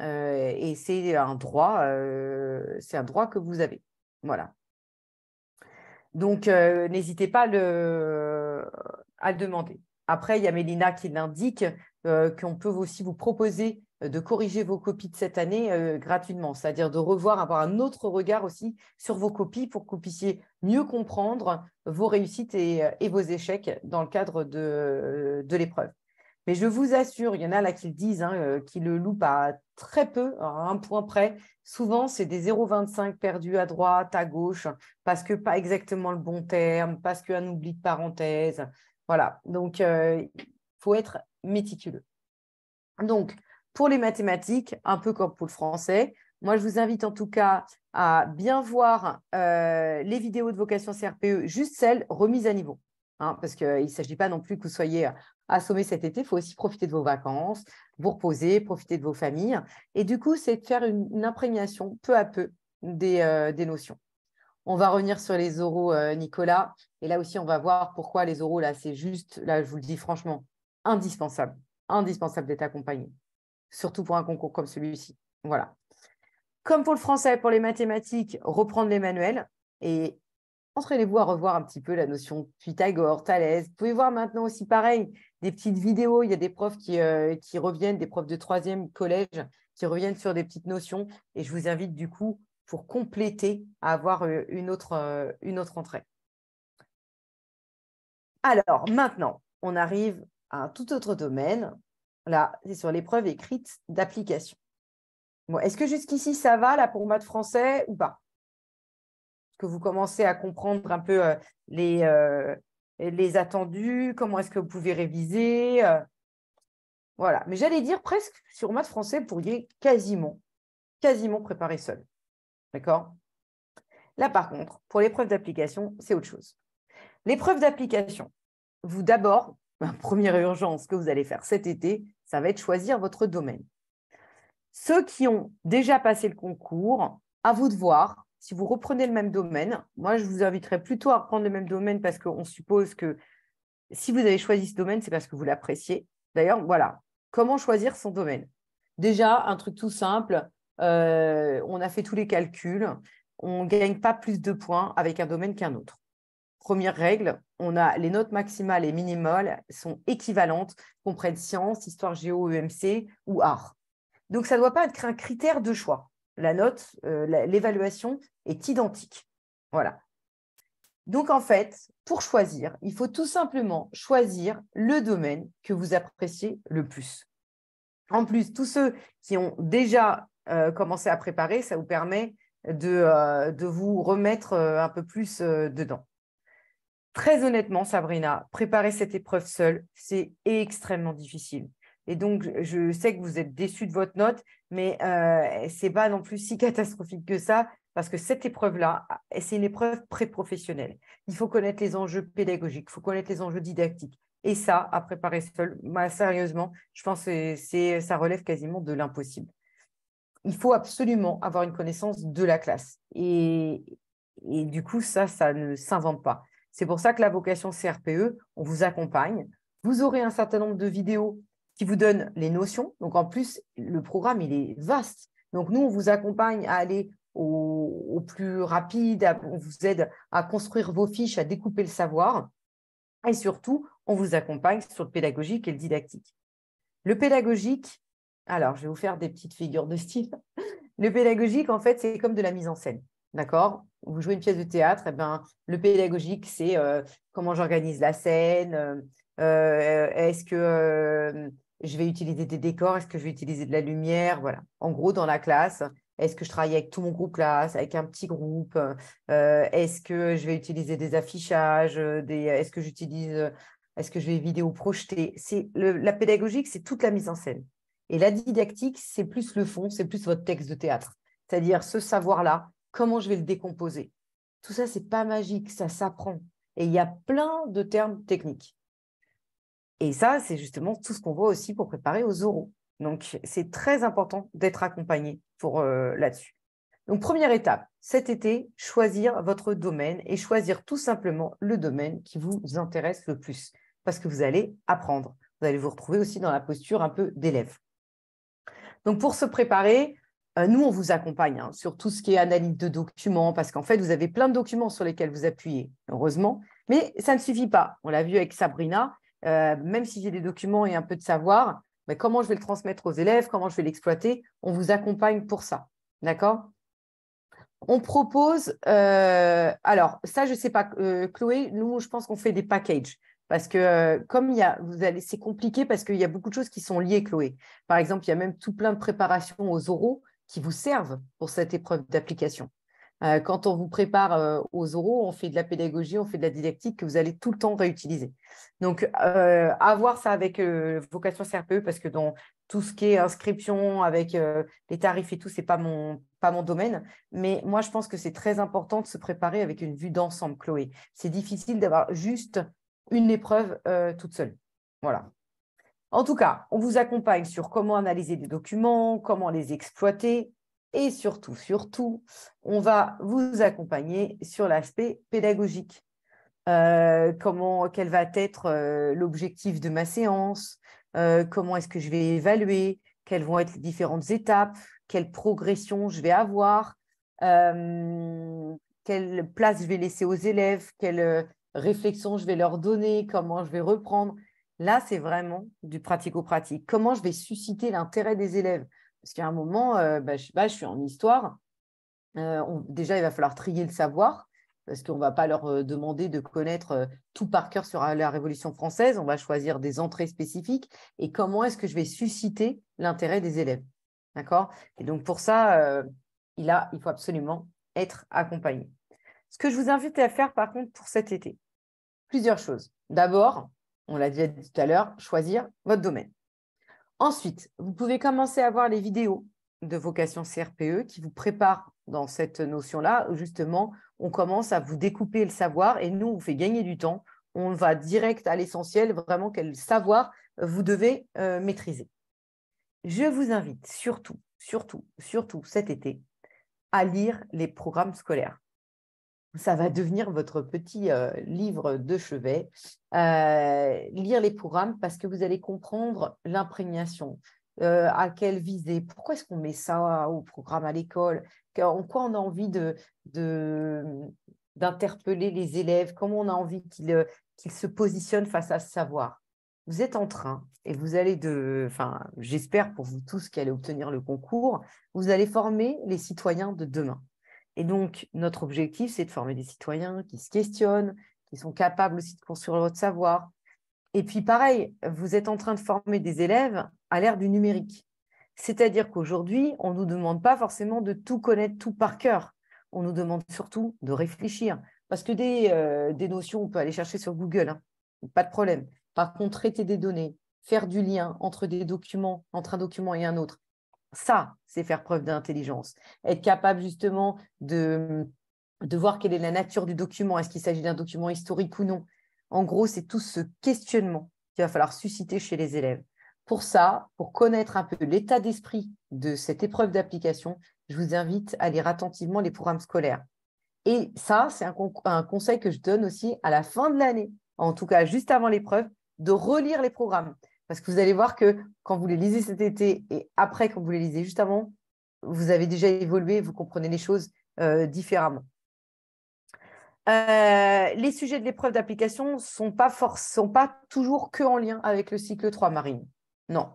Speaker 2: Euh, et c'est un droit, euh, c'est un droit que vous avez. Voilà. Donc n'hésitez pas à le demander. Après, il y a Mélina qui l'indique qu'on peut aussi vous proposer de corriger vos copies de cette année gratuitement, c'est-à-dire de revoir, avoir un autre regard aussi sur vos copies pour que vous puissiez mieux comprendre vos réussites et, vos échecs dans le cadre de l'épreuve. Mais je vous assure, il y en a là qui le disent, hein, euh, qui le loupent à très peu, à hein, un point près. Souvent, c'est des 0,25 perdus à droite, à gauche, parce que pas exactement le bon terme, parce qu'un oubli de parenthèse. Voilà, donc euh, il faut être méticuleux. Donc, pour les mathématiques, un peu comme pour le français, moi, je vous invite en tout cas à bien voir euh, les vidéos de vocation CRPE, juste celles remises à niveau. Hein, parce qu'il ne s'agit pas non plus que vous soyez assommer cet été, il faut aussi profiter de vos vacances, vous reposer, profiter de vos familles. Et du coup, c'est de faire une, imprégnation peu à peu euh, des, notions. On va revenir sur les oraux, euh, Nicolas. Et là aussi, on va voir pourquoi les oraux, là, c'est juste, là, je vous le dis franchement, indispensable. Indispensable d'être accompagné. Surtout pour un concours comme celui-ci. Voilà. Comme pour le français, pour les mathématiques, reprendre les manuels et entraînez-vous à revoir un petit peu la notion de Pythagore, Thalès. Vous pouvez voir maintenant aussi pareil des petites vidéos. Il y a des profs euh, qui, reviennent, des profs de troisième collège qui reviennent sur des petites notions. Et je vous invite du coup pour compléter à avoir euh, une autre, euh, une autre entrée. Alors maintenant, on arrive à un tout autre domaine. Là, c'est sur l'épreuve écrite d'application. Est-ce que jusqu'ici, ça va là pour maths français ou pas Est-ce que vous commencez à comprendre un peu les, les attendus, comment est-ce que vous pouvez réviser. Euh. Voilà. Mais j'allais dire presque sur maths français, vous pourriez quasiment, quasiment préparer seul. D'accord Là, par contre, pour l'épreuve d'application, c'est autre chose. L'épreuve d'application, vous d'abord, première urgence que vous allez faire cet été, ça va être choisir votre domaine. Ceux qui ont déjà passé le concours, à vous de voir si vous reprenez le même domaine, moi, je vous inviterais plutôt à reprendre le même domaine parce qu'on suppose que si vous avez choisi ce domaine, c'est parce que vous l'appréciez. D'ailleurs, voilà, comment choisir son domaine Déjà, un truc tout simple, euh, on a fait tous les calculs, on ne gagne pas plus de points avec un domaine qu'un autre. Première règle, on a les notes maximales et minimales sont équivalentes, qu'on prenne sciences, histoire géo, EMC ou art. Donc, ça ne doit pas être un critère de choix la note, euh, l'évaluation est identique. Voilà. Donc en fait, pour choisir, il faut tout simplement choisir le domaine que vous appréciez le plus. En plus, tous ceux qui ont déjà euh, commencé à préparer, ça vous permet de euh, vous remettre un peu plus dedans. Très honnêtement, Sabrina, préparer cette épreuve seule, c'est extrêmement difficile. Et donc, je sais que vous êtes déçu de votre note, mais euh, ce n'est pas non plus si catastrophique que ça, parce que cette épreuve-là, c'est une épreuve pré-professionnelle. Il faut connaître les enjeux pédagogiques, il faut connaître les enjeux didactiques. Et ça, à préparer seul, sérieusement, je pense que c'est, ça relève quasiment de l'impossible. Il faut absolument avoir une connaissance de la classe. et du coup, ça, ça ne s'invente pas. C'est pour ça que la vocation CRPE, on vous accompagne. Vous aurez un certain nombre de vidéos qui vous donne les notions. Donc en plus, le programme, il est vaste. Donc nous, on vous accompagne à aller au, plus rapide, on vous aide à construire vos fiches, à découper le savoir. Et surtout, on vous accompagne sur le pédagogique et le didactique. Le pédagogique, alors je vais vous faire des petites figures de style. Le pédagogique, en fait, c'est comme de la mise en scène. D'accord Vous jouez une pièce de théâtre, et eh ben, le pédagogique, c'est euh, comment j'organise la scène, euh, euh, est-ce que je vais utiliser des décors, est-ce que je vais utiliser de la lumière, voilà. En gros, dans la classe, est-ce que je travaille avec tout mon groupe classe, avec un petit groupe euh, Est-ce que je vais utiliser des affichages euh, des, Est-ce que j'utilise euh, Est-ce que je vais vidéo projeter C'est la pédagogique, c'est toute la mise en scène. Et la didactique, c'est plus le fond, c'est plus votre texte de théâtre. C'est-à-dire ce savoir-là, comment je vais le décomposer. Tout ça, c'est pas magique, ça s'apprend. Et il y a plein de termes techniques. Et ça, c'est justement tout ce qu'on voit aussi pour préparer aux oraux. Donc, c'est très important d'être accompagné pour euh, là-dessus. Donc, première étape, cet été, choisir votre domaine et choisir tout simplement le domaine qui vous intéresse le plus, parce que vous allez apprendre. Vous allez vous retrouver aussi dans la posture un peu d'élève. Donc, pour se préparer, euh, nous, on vous accompagne hein, sur tout ce qui est analyse de documents, parce qu'en fait, vous avez plein de documents sur lesquels vous appuyez, heureusement, mais ça ne suffit pas. On l'a vu avec Sabrina, euh, même si j'ai des documents et un peu de savoir, mais comment je vais le transmettre aux élèves, comment je vais l'exploiter, on vous accompagne pour ça. D'accord On propose, euh, alors ça, je ne sais pas, euh, Chloé, nous, je pense qu'on fait des packages. Parce que comme il y a, vous allez, c'est compliqué parce qu'il y a beaucoup de choses qui sont liées, Chloé. Par exemple, il y a même tout plein de préparations aux oraux qui vous servent pour cette épreuve d'application quand on vous prépare aux oraux, on fait de la pédagogie, on fait de la didactique que vous allez tout le temps réutiliser. Donc, avoir ça avec vocation CRPE, parce que dans tout ce qui est inscription, avec les tarifs et tout, ce n'est pas mon, pas mon domaine. Mais moi, je pense que c'est très important de se préparer avec une vue d'ensemble, Chloé. C'est difficile d'avoir juste une épreuve toute seule. Voilà. En tout cas, on vous accompagne sur comment analyser des documents, comment les exploiter, et surtout, surtout, on va vous accompagner sur l'aspect pédagogique. Euh, comment, quel va être euh, l'objectif de ma séance euh, Comment est-ce que je vais évaluer Quelles vont être les différentes étapes Quelle progression je vais avoir Quelle place je vais laisser aux élèves Quelle réflexion je vais leur donner Comment je vais reprendre Là, c'est vraiment du pratico-pratique. Comment je vais susciter l'intérêt des élèves parce qu'à un moment, euh, bah, je suis en histoire. Euh, déjà, il va falloir trier le savoir parce qu'on ne va pas leur euh, demander de connaître tout par cœur sur la Révolution française. On va choisir des entrées spécifiques et comment est-ce que je vais susciter l'intérêt des élèves. D'accord Et donc, pour ça, il, a, il faut absolument être accompagné. Ce que je vous invite à faire, par contre, pour cet été, plusieurs choses. D'abord, on l'a dit tout à l'heure, choisir votre domaine. Ensuite, vous pouvez commencer à voir les vidéos de vocation CRPE qui vous préparent dans cette notion-là, justement, on commence à vous découper le savoir et nous, on vous fait gagner du temps. On va direct à l'essentiel, vraiment quel savoir vous devez euh, maîtriser. Je vous invite surtout, surtout, surtout cet été à lire les programmes scolaires ça va devenir votre petit euh, livre de chevet. Euh, lire les programmes parce que vous allez comprendre l'imprégnation. Euh, à quelle visée Pourquoi est-ce qu'on met ça au programme à l'école En quoi on a envie de, d'interpeller les élèves Comment on a envie qu'ils, qu'ils se positionnent face à ce savoir Vous êtes en train, et vous allez de, enfin, j'espère pour vous tous qui allez obtenir le concours, vous allez former les citoyens de demain. Et donc, notre objectif, c'est de former des citoyens qui se questionnent, qui sont capables aussi de construire leur savoir. Et puis, pareil, vous êtes en train de former des élèves à l'ère du numérique. C'est-à-dire qu'aujourd'hui, on ne nous demande pas forcément de tout connaître, tout par cœur. On nous demande surtout de réfléchir. Parce que des, euh, notions, on peut aller chercher sur Google, hein. pas de problème. Par contre, traiter des données, faire du lien entre des documents, entre un document et un autre, ça, c'est faire preuve d'intelligence. Être capable justement de, voir quelle est la nature du document. Est-ce qu'il s'agit d'un document historique ou non En gros, c'est tout ce questionnement qu'il va falloir susciter chez les élèves. Pour ça, pour connaître un peu l'état d'esprit de cette épreuve d'application, je vous invite à lire attentivement les programmes scolaires. Et ça, c'est un, conseil que je donne aussi à la fin de l'année, en tout cas juste avant l'épreuve, de relire les programmes. Parce que vous allez voir que quand vous les lisez cet été et après, quand vous les lisez juste avant, vous avez déjà évolué, vous comprenez les choses euh, différemment. Euh, les sujets de l'épreuve d'application ne sont, sont, pas toujours que en lien avec le cycle 3 marine. Non.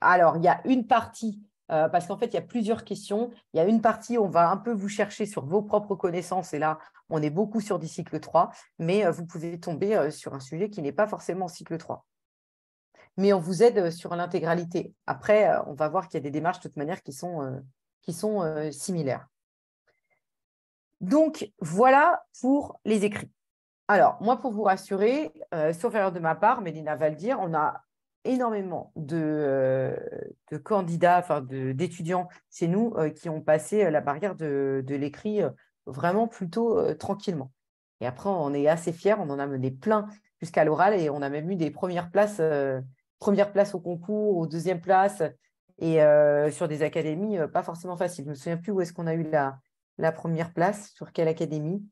Speaker 2: Alors, il y a une partie, euh, parce qu'en fait, il y a plusieurs questions. Il y a une partie, on va un peu vous chercher sur vos propres connaissances, et là, on est beaucoup sur du cycle 3, mais vous pouvez tomber sur un sujet qui n'est pas forcément cycle 3 mais on vous aide euh, sur l'intégralité. Après, euh, on va voir qu'il y a des démarches de toute manière qui sont, euh, qui sont similaires. Donc, voilà pour les écrits. Alors, moi, pour vous rassurer, sauf erreur de ma part, Mélina va le dire, on a énormément de, candidats, enfin d'étudiants c'est nous qui ont passé la barrière de, l'écrit vraiment plutôt tranquillement. Et après, on est assez fiers, on en a mené plein jusqu'à l'oral et on a même eu des premières places première place au concours au deuxième place et euh, sur des académies euh, pas forcément facile. Je ne me souviens plus où est-ce qu'on a eu la, la première place, sur quelle académie,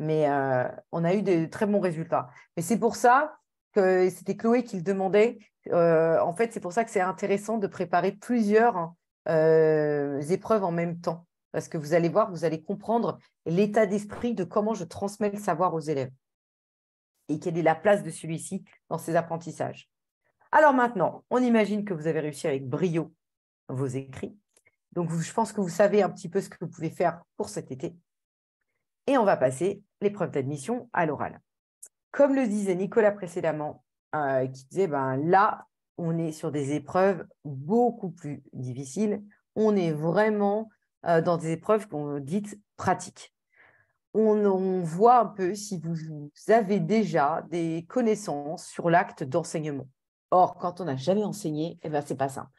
Speaker 2: mais euh, on a eu de très bons résultats. Mais c'est pour ça que c'était Chloé qui le demandait. en fait, c'est pour ça que c'est intéressant de préparer plusieurs épreuves en même temps parce que vous allez voir, vous allez comprendre l'état d'esprit de comment je transmets le savoir aux élèves et quelle est la place de celui-ci dans ses apprentissages. Alors maintenant, on imagine que vous avez réussi avec brio vos écrits. Donc, je pense que vous savez un petit peu ce que vous pouvez faire pour cet été. Et on va passer l'épreuve d'admission à l'oral. Comme le disait Nicolas précédemment, euh, qui disait, ben, là, on est sur des épreuves beaucoup plus difficiles. On est vraiment euh, dans des épreuves qu'on dit pratiques. On, voit un peu si vous avez déjà des connaissances sur l'acte d'enseignement. Or, quand on n'a jamais enseigné, eh ben, ce n'est pas simple.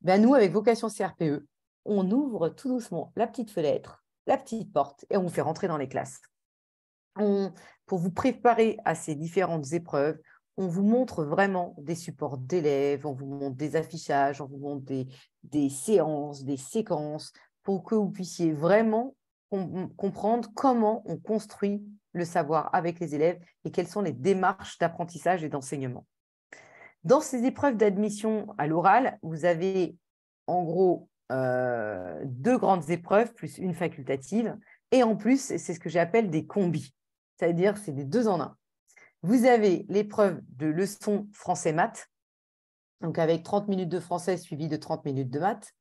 Speaker 2: Ben, nous, avec Vocation CRPE, on ouvre tout doucement la petite fenêtre, la petite porte et on vous fait rentrer dans les classes. pour vous préparer à ces différentes épreuves, on vous montre vraiment des supports d'élèves, on vous montre des affichages, on vous montre des, séances, des séquences, pour que vous puissiez vraiment comprendre comment on construit le savoir avec les élèves et quelles sont les démarches d'apprentissage et d'enseignement. Dans ces épreuves d'admission à l'oral, vous avez en gros euh, deux grandes épreuves plus une facultative. Et en plus, c'est ce que j'appelle des combis, c'est-à-dire c'est des deux en un. Vous avez l'épreuve de leçon français-maths, donc avec 30 minutes de français suivie de 30 minutes de maths,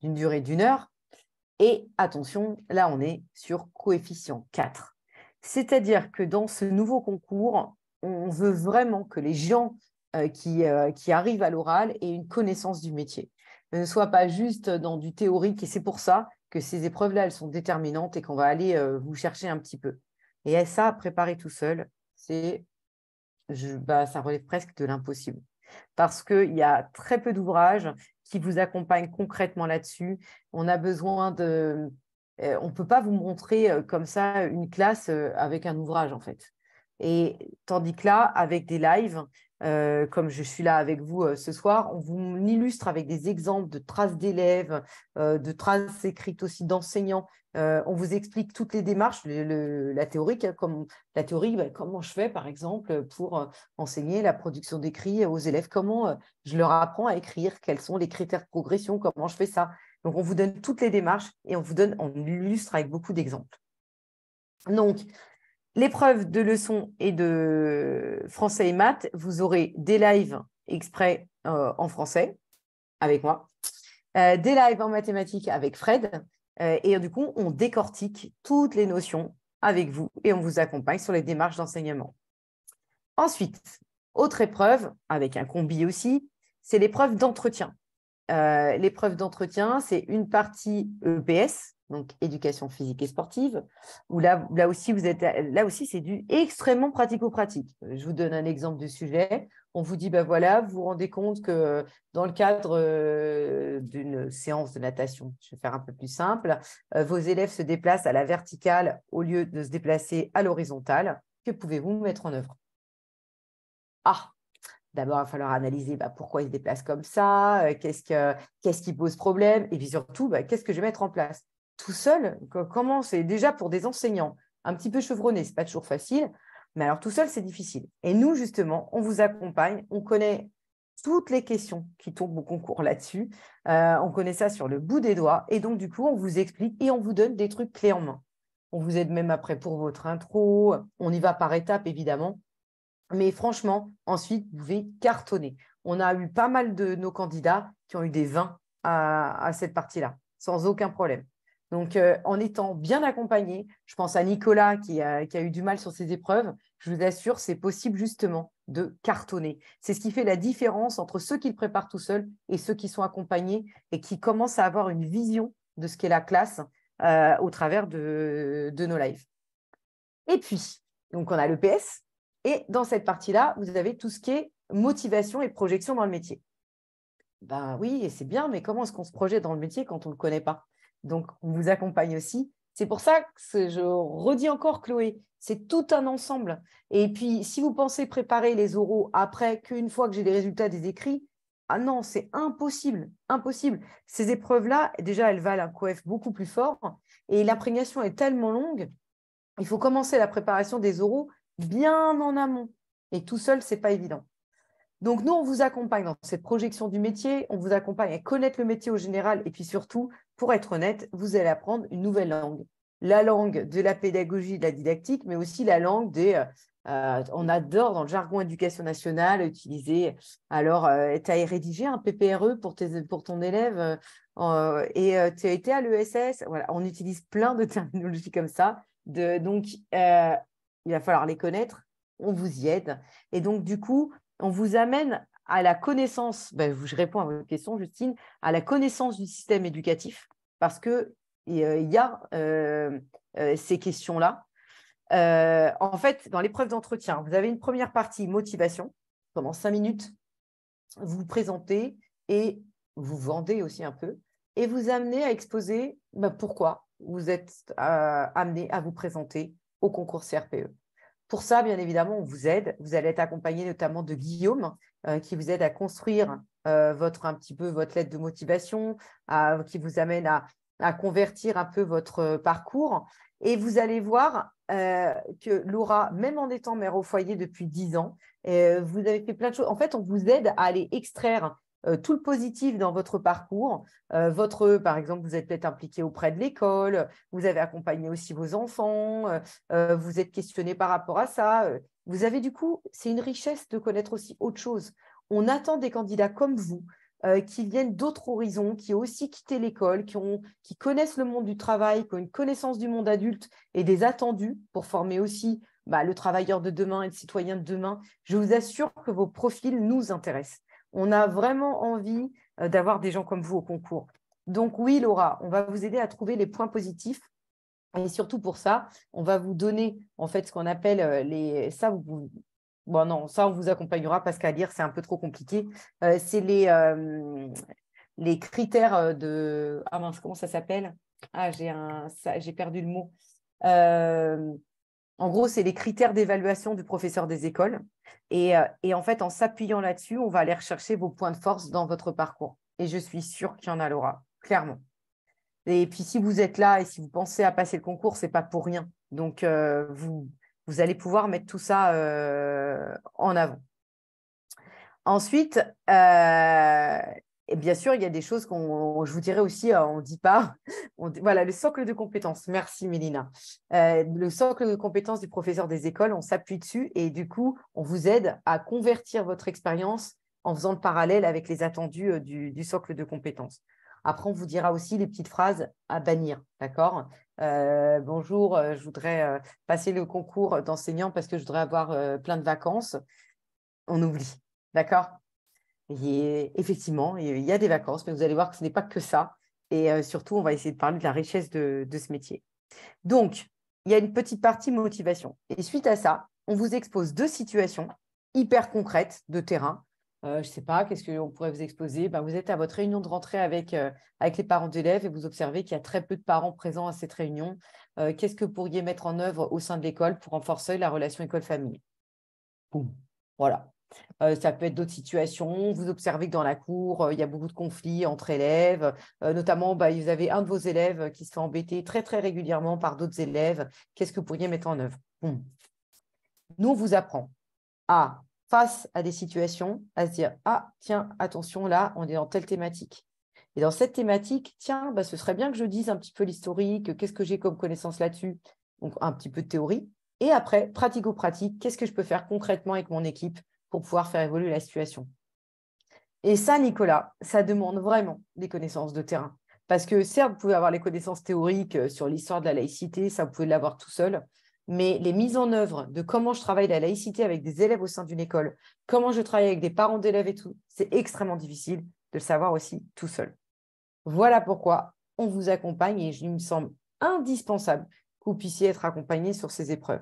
Speaker 2: d'une durée d'une heure. Et attention, là on est sur coefficient 4. C'est-à-dire que dans ce nouveau concours, on veut vraiment que les gens euh, qui, euh, qui arrivent à l'oral et une connaissance du métier. Ne soit pas juste dans du théorique et c'est pour ça que ces épreuves-là, elles sont déterminantes et qu'on va aller euh, vous chercher un petit peu. Et ça, préparer tout seul, c'est, bah, ça relève presque de l'impossible. Parce qu'il y a très peu d'ouvrages qui vous accompagnent concrètement là-dessus. On a besoin de, on ne peut pas vous montrer comme ça une classe avec un ouvrage, en fait. Et tandis que là, avec des lives, euh, comme je suis là avec vous euh, ce soir, on vous illustre avec des exemples de traces d'élèves, euh, de traces écrites aussi d'enseignants. on vous explique toutes les démarches, la théorie, hein, comme, la théorie ben, comment je fais par exemple pour enseigner la production d'écrit aux élèves, comment je leur apprends à écrire, quels sont les critères de progression, comment je fais ça. Donc on vous donne toutes les démarches et on vous donne, on illustre avec beaucoup d'exemples. Donc, L'épreuve de leçon et de français et maths, vous aurez des lives exprès euh, en français avec moi, euh, des lives en mathématiques avec Fred. Euh, et du coup, on décortique toutes les notions avec vous et on vous accompagne sur les démarches d'enseignement. Ensuite, autre épreuve, avec un combi aussi, c'est l'épreuve d'entretien. l'épreuve d'entretien, c'est une partie EPS, donc éducation physique et sportive, où là, là aussi, vous êtes, là aussi, c'est du extrêmement pratico-pratique. Je vous donne un exemple de sujet. On vous dit, ben voilà, vous vous rendez compte que dans le cadre euh, d'une séance de natation, je vais faire un peu plus simple, euh, vos élèves se déplacent à la verticale au lieu de se déplacer à l'horizontale. Que pouvez-vous mettre en œuvre Ah, D'abord, il va falloir analyser bah, pourquoi ils se déplacent comme ça, euh, qu'est-ce, qui pose problème, et puis surtout, bah, qu'est-ce que je vais mettre en place tout seul, comment c'est déjà pour des enseignants un petit peu chevronnés, c'est pas toujours facile, mais alors tout seul c'est difficile. Et nous justement, on vous accompagne, on connaît toutes les questions qui tombent au concours là-dessus, euh, on connaît ça sur le bout des doigts, et donc du coup on vous explique et on vous donne des trucs clés en main. On vous aide même après pour votre intro, on y va par étapes évidemment, mais franchement ensuite vous pouvez cartonner. On a eu pas mal de nos candidats qui ont eu des 20 à cette partie-là, sans aucun problème. Donc, euh, en étant bien accompagné, je pense à Nicolas qui a, eu du mal sur ses épreuves, je vous assure, c'est possible justement de cartonner. C'est ce qui fait la différence entre ceux qui le préparent tout seul et ceux qui sont accompagnés et qui commencent à avoir une vision de ce qu'est la classe euh, au travers de, nos lives. Et puis, donc on a le PS, et dans cette partie-là, vous avez tout ce qui est motivation et projection dans le métier. Ben oui, et c'est bien, mais comment est-ce qu'on se projette dans le métier quand on ne le connaît pas donc, on vous accompagne aussi. C'est pour ça que je redis encore, Chloé, c'est tout un ensemble. Et puis, si vous pensez préparer les oraux après qu'une fois que j'ai les résultats des écrits, ah non, c'est impossible, impossible. Ces épreuves-là, déjà, elles valent un coef beaucoup plus fort. Et l'imprégnation est tellement longue, il faut commencer la préparation des oraux bien en amont. Et tout seul, n'est pas évident. Donc nous, on vous accompagne dans cette projection du métier, on vous accompagne à connaître le métier au général et puis surtout, pour être honnête, vous allez apprendre une nouvelle langue. La langue de la pédagogie, de la didactique, mais aussi la langue des... Euh, euh, on adore dans le jargon éducation nationale utiliser, alors euh, tu as rédigé un PPRE pour, pour ton élève et tu as été à l'ESS. Voilà, on utilise plein de terminologies comme ça. donc, il va falloir les connaître, on vous y aide. Et donc, du coup, on vous amène à la connaissance, ben, je réponds à votre question, Justine, à la connaissance du système éducatif, parce qu'il euh, y a euh, euh, ces questions-là. en fait, dans l'épreuve d'entretien, vous avez une première partie motivation. Pendant cinq minutes, vous vous présentez et vous vendez aussi un peu, et vous amenez à exposer ben, pourquoi vous êtes amené à vous présenter au concours CRPE. Pour ça, bien évidemment, on vous aide. Vous allez être accompagné notamment de Guillaume, euh, qui vous aide à construire euh, votre, un petit peu votre lettre de motivation, qui vous amène à, convertir un peu votre euh, parcours. Et vous allez voir que Laura, même en étant mère au foyer depuis 10 ans, vous avez fait plein de choses. En fait, on vous aide à aller extraire euh, tout le positif dans votre parcours. Euh, votre, par exemple, vous êtes peut-être impliqué auprès de l'école, vous avez accompagné aussi vos enfants, euh, vous êtes questionné par rapport à ça. Vous avez du coup, c'est une richesse de connaître aussi autre chose. On attend des candidats comme vous qui viennent d'autres horizons, qui ont aussi quitté l'école, qui, qui connaissent le monde du travail, qui ont une connaissance du monde adulte et des attendus pour former aussi bah, le travailleur de demain et le citoyen de demain. Je vous assure que vos profils nous intéressent on a vraiment envie euh, d'avoir des gens comme vous au concours. Donc oui, Laura, on va vous aider à trouver les points positifs. Et surtout pour ça, on va vous donner en fait ce qu'on appelle euh, les. Ça, bon non, ça on vous accompagnera parce qu'à lire c'est un peu trop compliqué. Euh, c'est les les critères de ah mince comment ça s'appelle Ah j'ai un j'ai perdu le mot. En gros, c'est les critères d'évaluation du professeur des écoles. Euh, et, en fait, en s'appuyant là-dessus, on va aller rechercher vos points de force dans votre parcours. Et je suis sûre qu'il y en aura clairement. Et puis, si vous êtes là et si vous pensez à passer le concours, c'est pas pour rien. Donc, euh, vous, vous allez pouvoir mettre tout ça euh, en avant. Ensuite, et bien sûr, il y a des choses qu'on, je vous dirais aussi, euh, on ne dit pas. voilà, le socle de compétences. Merci, Mélina. Euh, le socle de compétences du professeur des écoles, on s'appuie dessus et du coup, on vous aide à convertir votre expérience en faisant le parallèle avec les attendus euh, du, socle de compétences. Après, on vous dira aussi les petites phrases à bannir, d'accord Bonjour, je voudrais passer le concours d'enseignant parce que je voudrais avoir plein de vacances. On oublie, d'accord et effectivement, il y a des vacances, mais vous allez voir que ce n'est pas que ça. Et euh, surtout, on va essayer de parler de la richesse de, ce métier. Donc, il y a une petite partie motivation. Et suite à ça, on vous expose deux situations hyper concrètes de terrain. Euh, je ne sais pas, qu'est-ce qu'on pourrait vous exposer ben, Vous êtes à votre réunion de rentrée avec, euh, avec les parents d'élèves et vous observez qu'il y a très peu de parents présents à cette réunion. qu'est-ce que vous pourriez mettre en œuvre au sein de l'école pour renforcer la relation école-famille Voilà, euh, ça peut être d'autres situations. Vous observez que dans la cour, euh, il y a beaucoup de conflits entre élèves. Euh, notamment, vous bah, avez un de vos élèves qui se fait embêter très, très régulièrement par d'autres élèves. Qu'est-ce que vous pourriez mettre en œuvre Nous, on vous apprend à, face à des situations, à se dire, ah, tiens, attention, là, on est dans telle thématique. Et dans cette thématique, tiens, bah, ce serait bien que je dise un petit peu l'historique, qu'est-ce que j'ai comme connaissance là-dessus. Donc, un petit peu de théorie. Et après, pratico-pratique, qu'est-ce que je peux faire concrètement avec mon équipe pour pouvoir faire évoluer la situation. Et ça, Nicolas, ça demande vraiment des connaissances de terrain. Parce que certes, vous pouvez avoir les connaissances théoriques euh, sur l'histoire de la laïcité, ça, vous pouvez l'avoir tout seul. Mais les mises en œuvre de comment je travaille la laïcité avec des élèves au sein d'une école, comment je travaille avec des parents d'élèves et tout, c'est extrêmement difficile de le savoir aussi tout seul. Voilà pourquoi on vous accompagne et il me semble indispensable que vous puissiez être accompagné sur ces épreuves.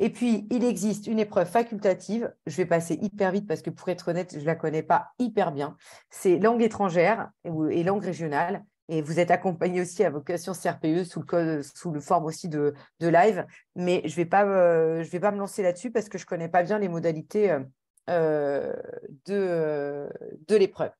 Speaker 2: Et puis, il existe une épreuve facultative. Je vais passer hyper vite parce que pour être honnête, je ne la connais pas hyper bien. C'est langue étrangère et langue régionale. Et vous êtes accompagné aussi à vocation CRPE sous le, forme aussi de, live. Mais je ne vais, pas, euh, vais pas me lancer là-dessus parce que je ne connais pas bien les modalités euh, euh, de, l'épreuve.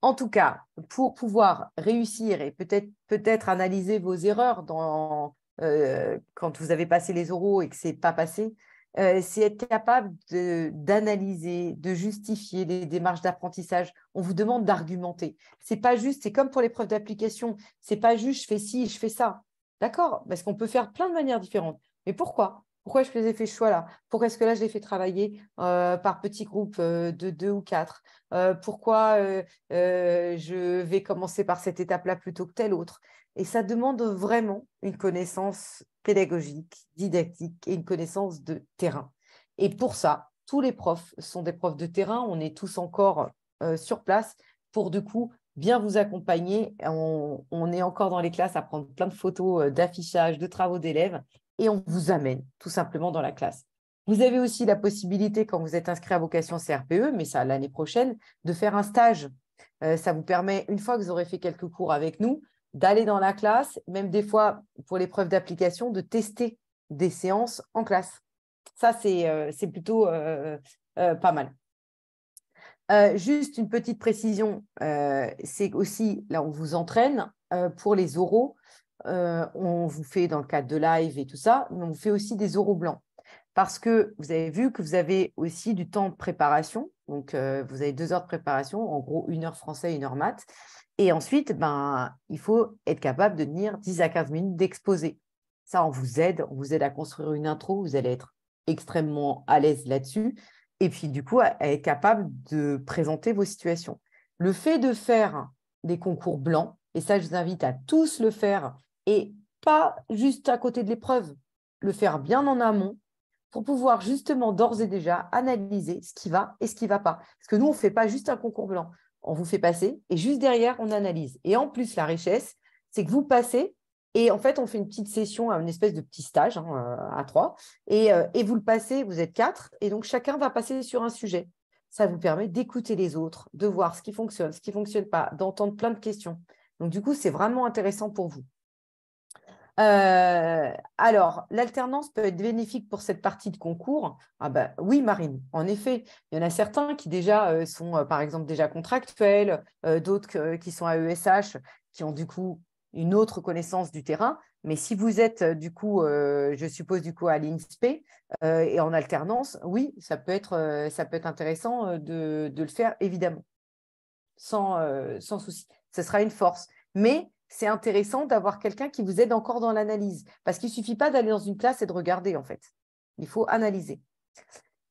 Speaker 2: En tout cas, pour pouvoir réussir et peut-être peut analyser vos erreurs dans, euh, quand vous avez passé les oraux et que c'est pas passé, euh, c'est être capable d'analyser, de, justifier les démarches d'apprentissage. On vous demande d'argumenter. C'est pas juste, c'est comme pour l'épreuve d'application, c'est pas juste je fais ci, je fais ça. D'accord Parce qu'on peut faire plein de manières différentes. Mais pourquoi Pourquoi je les ai fait ce choix-là Pourquoi est-ce que là, je les fait travailler euh, par petits groupes de deux ou quatre Pourquoi je vais commencer par cette étape-là plutôt que telle autre et ça demande vraiment une connaissance pédagogique, didactique et une connaissance de terrain. Et pour ça, tous les profs sont des profs de terrain. On est tous encore euh, sur place pour du coup bien vous accompagner. On, est encore dans les classes à prendre plein de photos euh, d'affichage, de travaux d'élèves et on vous amène tout simplement dans la classe. Vous avez aussi la possibilité, quand vous êtes inscrit à vocation CRPE, mais ça l'année prochaine, de faire un stage. Euh, ça vous permet, une fois que vous aurez fait quelques cours avec nous, d'aller dans la classe, même des fois pour l'épreuve d'application, de tester des séances en classe. Ça, c'est euh, plutôt euh, euh, pas mal. juste une petite précision, c'est aussi, là, on vous entraîne pour les oraux. on vous fait dans le cadre de live et tout ça, mais on vous fait aussi des oraux blancs. Parce que vous avez vu que vous avez aussi du temps de préparation donc, euh, vous avez deux heures de préparation, en gros, une heure français, une heure maths. Et ensuite, ben, il faut être capable de tenir 10 à 15 minutes d'exposé. Ça, on vous aide, on vous aide à construire une intro, vous allez être extrêmement à l'aise là-dessus. Et puis, du coup, être capable de présenter vos situations. Le fait de faire des concours blancs, et ça, je vous invite à tous le faire, et pas juste à côté de l'épreuve, le faire bien en amont, pour pouvoir justement d'ores et déjà analyser ce qui va et ce qui ne va pas. Parce que nous, on ne fait pas juste un concours blanc, on vous fait passer et juste derrière, on analyse. Et en plus, la richesse, c'est que vous passez et en fait, on fait une petite session, une espèce de petit stage hein, euh, à trois et, euh, et vous le passez, vous êtes quatre et donc chacun va passer sur un sujet. Ça vous permet d'écouter les autres, de voir ce qui fonctionne, ce qui ne fonctionne pas, d'entendre plein de questions. Donc du coup, c'est vraiment intéressant pour vous. Euh, alors, l'alternance peut être bénéfique pour cette partie de concours. Ah bah oui, Marine, en effet, il y en a certains qui déjà euh, sont, euh, par exemple, déjà contractuels, d'autres qui sont à ESH, qui ont du coup une autre connaissance du terrain. Mais si vous êtes du coup, je suppose du coup à l'INSPE et en alternance, oui, ça peut être, ça peut être intéressant de, de le faire évidemment, sans, sans souci. Ce sera une force. Mais c'est intéressant d'avoir quelqu'un qui vous aide encore dans l'analyse. Parce qu'il ne suffit pas d'aller dans une classe et de regarder, en fait. Il faut analyser.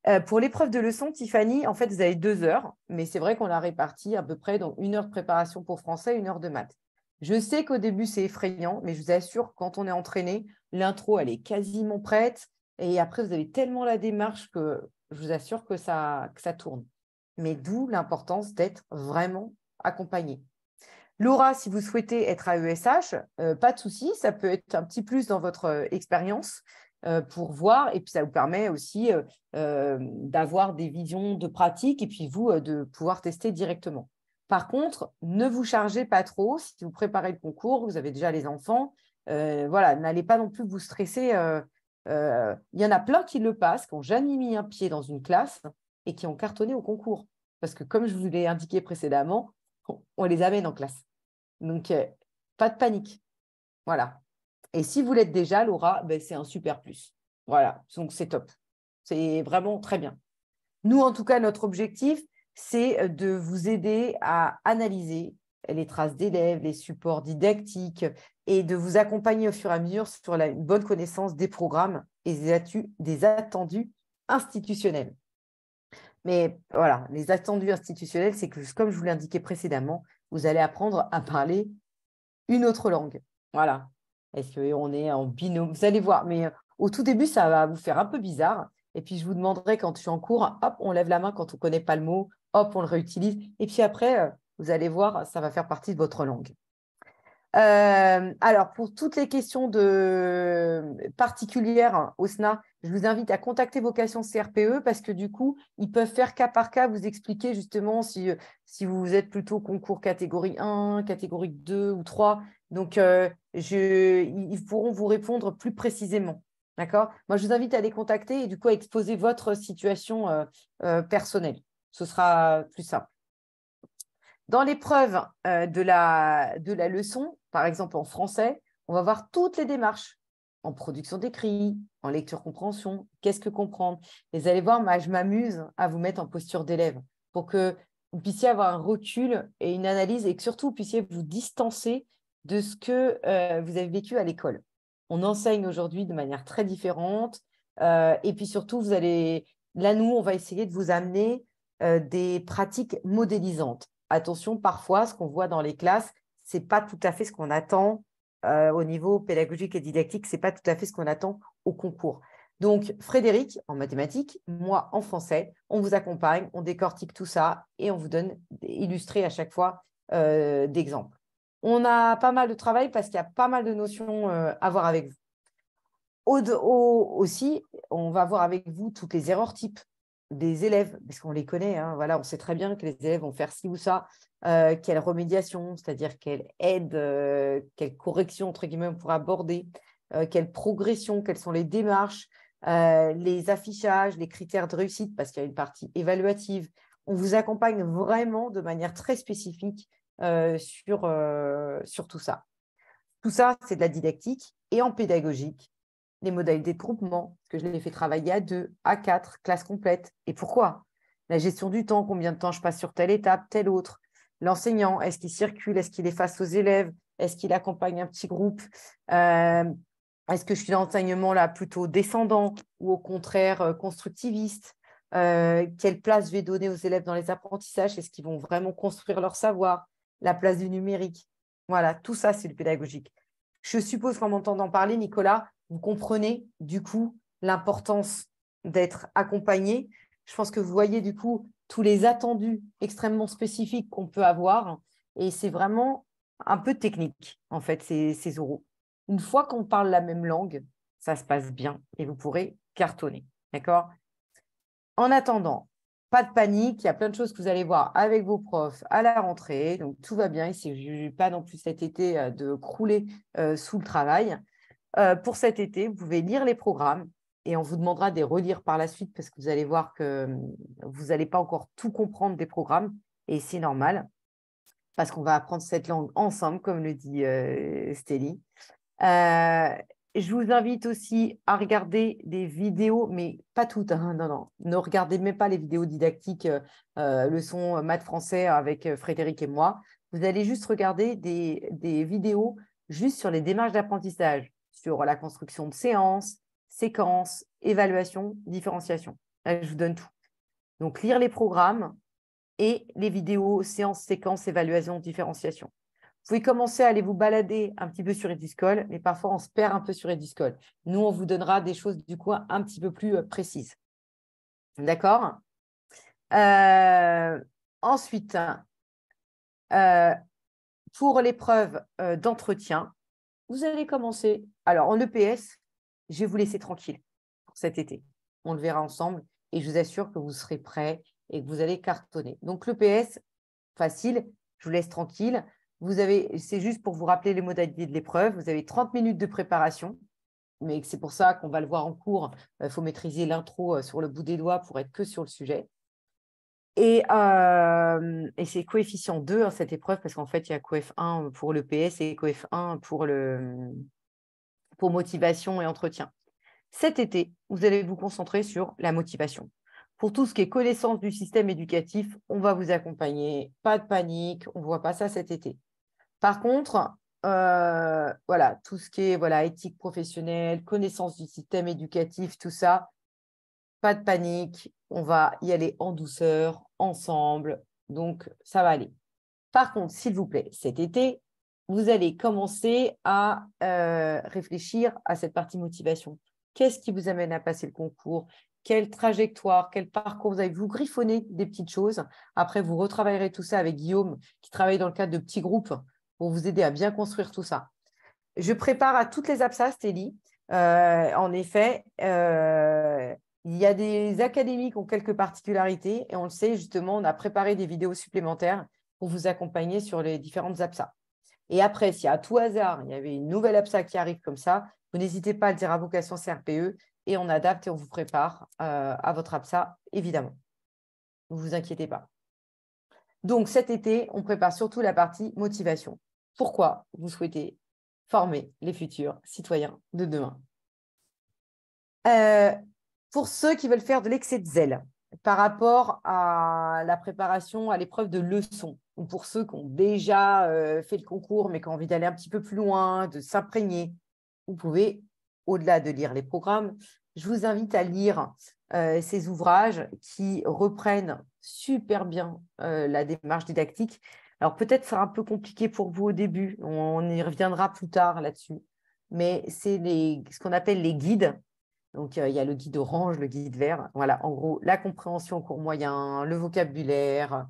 Speaker 2: Euh, pour l'épreuve de leçon, Tiffany, en fait, vous avez deux heures, mais c'est vrai qu'on l'a répartie à peu près dans une heure de préparation pour français, une heure de maths. Je sais qu'au début, c'est effrayant, mais je vous assure, quand on est entraîné, l'intro, elle est quasiment prête. Et après, vous avez tellement la démarche que je vous assure que que ça tourne. Mais d'où l'importance d'être vraiment accompagné. Laura, si vous souhaitez être à ESH, euh, pas de souci, ça peut être un petit plus dans votre euh, expérience euh, pour voir, et puis ça vous permet aussi d'avoir des visions de pratique, et puis vous, de pouvoir tester directement. Par contre, ne vous chargez pas trop, si vous préparez le concours, vous avez déjà les enfants, voilà, n'allez pas non plus vous stresser. Il y en a plein qui le passent, qui n'ont jamais mis un pied dans une classe et qui ont cartonné au concours. Parce que comme je vous l'ai indiqué précédemment, on les amène en classe. Donc, euh, pas de panique. Voilà. Et si vous l'êtes déjà, Laura, ben, c'est un super plus. Voilà. Donc, c'est top. C'est vraiment très bien. Nous, en tout cas, notre objectif, c'est euh, de vous aider à analyser les traces d'élèves, les supports didactiques et de vous accompagner au fur et à mesure sur la, bonne connaissance des programmes et des, attendus institutionnels. Mais voilà, les attendus institutionnels, c'est que, comme je vous l'ai indiqué précédemment, vous allez apprendre à parler une autre langue. Voilà. Est-ce qu'on est en binôme Vous allez voir. Mais euh, au tout début, ça va vous faire un peu bizarre. Et puis, je vous demanderai quand tu suis en cours, hop, on lève la main quand on ne connaît pas le mot, hop, on le réutilise. Et puis après, euh, vous allez voir, ça va faire partie de votre langue. Euh, alors, pour toutes les questions de... particulières au SNA, je vous invite à contacter Vocation CRPE parce que du coup, ils peuvent faire cas par cas, vous expliquer justement si, euh, si vous êtes plutôt concours catégorie 1, catégorie 2 ou 3. Donc, euh, ils pourront vous répondre plus précisément. D'accord Moi, je vous invite à les contacter et du coup, à exposer votre situation euh, personnelle. Ce sera plus simple. Dans l'épreuve de, la, de la leçon, par exemple en français, on va voir toutes les démarches en production d'écrit, en lecture-compréhension. Qu'est-ce que comprendre Et vous allez voir, moi, je m'amuse à vous mettre en posture d'élève pour que vous puissiez avoir un recul et une analyse et que surtout vous puissiez vous distancer de ce que euh, vous avez vécu à l'école. On enseigne aujourd'hui de manière très différente. Euh, et puis surtout, vous allez, là, nous, on va essayer de vous amener euh, des pratiques modélisantes. Attention, parfois, ce qu'on voit dans les classes, ce n'est pas tout à fait ce qu'on attend euh, au niveau pédagogique et didactique, ce n'est pas tout à fait ce qu'on attend au concours. Donc, Frédéric, en mathématiques, moi, en français, on vous accompagne, on décortique tout ça et on vous donne illustré à chaque fois euh, d'exemples. On a pas mal de travail parce qu'il y a pas mal de notions euh, à voir avec vous. Au, au, aussi, on va voir avec vous toutes les erreurs types des élèves, parce qu'on les connaît, hein, voilà, on sait très bien que les élèves vont faire ci ou ça, euh, quelle remédiation, c'est-à-dire quelle aide, euh, quelle correction, entre guillemets, pour aborder, euh, quelle progression, quelles sont les démarches, les affichages, les critères de réussite, parce qu'il y a une partie évaluative. On vous accompagne vraiment de manière très spécifique sur, sur tout ça. Tout ça, c'est de la didactique et en pédagogique, les modalités de groupement, que je les fait travailler à deux, à quatre, classe complète. Et pourquoi La gestion du temps, combien de temps je passe sur telle étape, telle autre. L'enseignant, est-ce qu'il circule Est-ce qu'il est face aux élèves Est-ce qu'il accompagne un petit groupe euh, Est-ce que je suis dans l'enseignement là plutôt descendant ou au contraire euh, constructiviste euh, Quelle place je vais donner aux élèves dans les apprentissages Est-ce qu'ils vont vraiment construire leur savoir La place du numérique Voilà, tout ça, c'est le pédagogique. Je suppose qu'en m'entendant parler, Nicolas, vous comprenez du coup l'importance d'être accompagné. Je pense que vous voyez du coup tous les attendus extrêmement spécifiques qu'on peut avoir. Et c'est vraiment un peu technique, en fait, ces, oraux. Une fois qu'on parle la même langue, ça se passe bien et vous pourrez cartonner. D'accord En attendant, pas de panique, il y a plein de choses que vous allez voir avec vos profs à la rentrée. Donc tout va bien. Ici, je n'ai pas non plus cet été euh, de crouler euh, sous le travail. Euh, pour cet été, vous pouvez lire les programmes et on vous demandera de les relire par la suite parce que vous allez voir que euh, vous n'allez pas encore tout comprendre des programmes et c'est normal parce qu'on va apprendre cette langue ensemble, comme le dit euh, Stelly. je vous invite aussi à regarder des vidéos, mais pas toutes, hein, non, non. Ne regardez même pas les vidéos didactiques, euh, maths français avec Frédéric et moi. Vous allez juste regarder des vidéos juste sur les démarches d'apprentissage sur la construction de séances, séquences, évaluation, différenciation. je vous donne tout. Donc, lire les programmes et les vidéos, séances, séquences, évaluation, différenciation. Vous pouvez commencer à aller vous balader un petit peu sur Eduscol, mais parfois on se perd un peu sur Eduscol. Nous, on vous donnera des choses du coup un petit peu plus euh, précises. D'accord euh, Ensuite, euh, pour l'épreuve d'entretien, vous allez commencer. Alors, en EPS, je vais vous laisser tranquille pour cet été. On le verra ensemble et je vous assure que vous serez prêts et que vous allez cartonner. Donc, l'EPS, facile, je vous laisse tranquille. Vous avez, c'est juste pour vous rappeler les modalités de l'épreuve. Vous avez 30 minutes de préparation, mais c'est pour ça qu'on va le voir en cours. Il euh, faut maîtriser l'intro euh, sur le bout des doigts pour être que sur le sujet. Et, c'est coefficient 2 à hein, cette épreuve, parce qu'en fait, il y a coef 1 pour le PS et coef 1 pour, le, mmh, pour motivation et entretien. Cet été, vous allez vous concentrer sur la motivation. Pour tout ce qui est connaissance du système éducatif, on va vous accompagner. Pas de panique, on ne voit pas ça cet été. Par contre, voilà, tout ce qui est éthique professionnelle, connaissance du système éducatif, tout ça, pas de panique, on va y aller en douceur, ensemble, donc ça va aller. Par contre, s'il vous plaît, cet été, vous allez commencer à euh, réfléchir à cette partie motivation. Qu'est-ce qui vous amène à passer le concours Quelle trajectoire, quel parcours Vous allez vous griffonner des petites choses. Après, vous retravaillerez tout ça avec Guillaume, qui travaille dans le cadre de petits groupes, pour vous aider à bien construire tout ça. Je prépare à toutes les absences, Télie. Euh, en effet, euh, il y a des académies qui ont quelques particularités et on le sait justement, on a préparé des vidéos supplémentaires pour vous accompagner sur les différentes APSA. Et après, si à tout hasard, il y avait une nouvelle APSA qui arrive comme ça, vous n'hésitez pas à le dire à vocation CRPE et on adapte et on vous prépare euh, à votre APSA, évidemment. Ne vous inquiétez pas. Donc cet été, on prépare surtout la partie motivation. Pourquoi vous souhaitez former les futurs citoyens de demain euh, pour ceux qui veulent faire de l'excès de zèle par rapport à la préparation à l'épreuve de leçon, ou pour ceux qui ont déjà euh, fait le concours mais qui ont envie d'aller un petit peu plus loin, de s'imprégner, vous pouvez, au-delà de lire les programmes, je vous invite à lire euh, ces ouvrages qui reprennent super bien euh, la démarche didactique. Alors peut-être c'est un peu compliqué pour vous au début, on y reviendra plus tard là-dessus, mais c'est ce qu'on appelle les guides donc, il y a le guide orange, le guide vert. Voilà, en gros, la compréhension au cours moyen, le vocabulaire,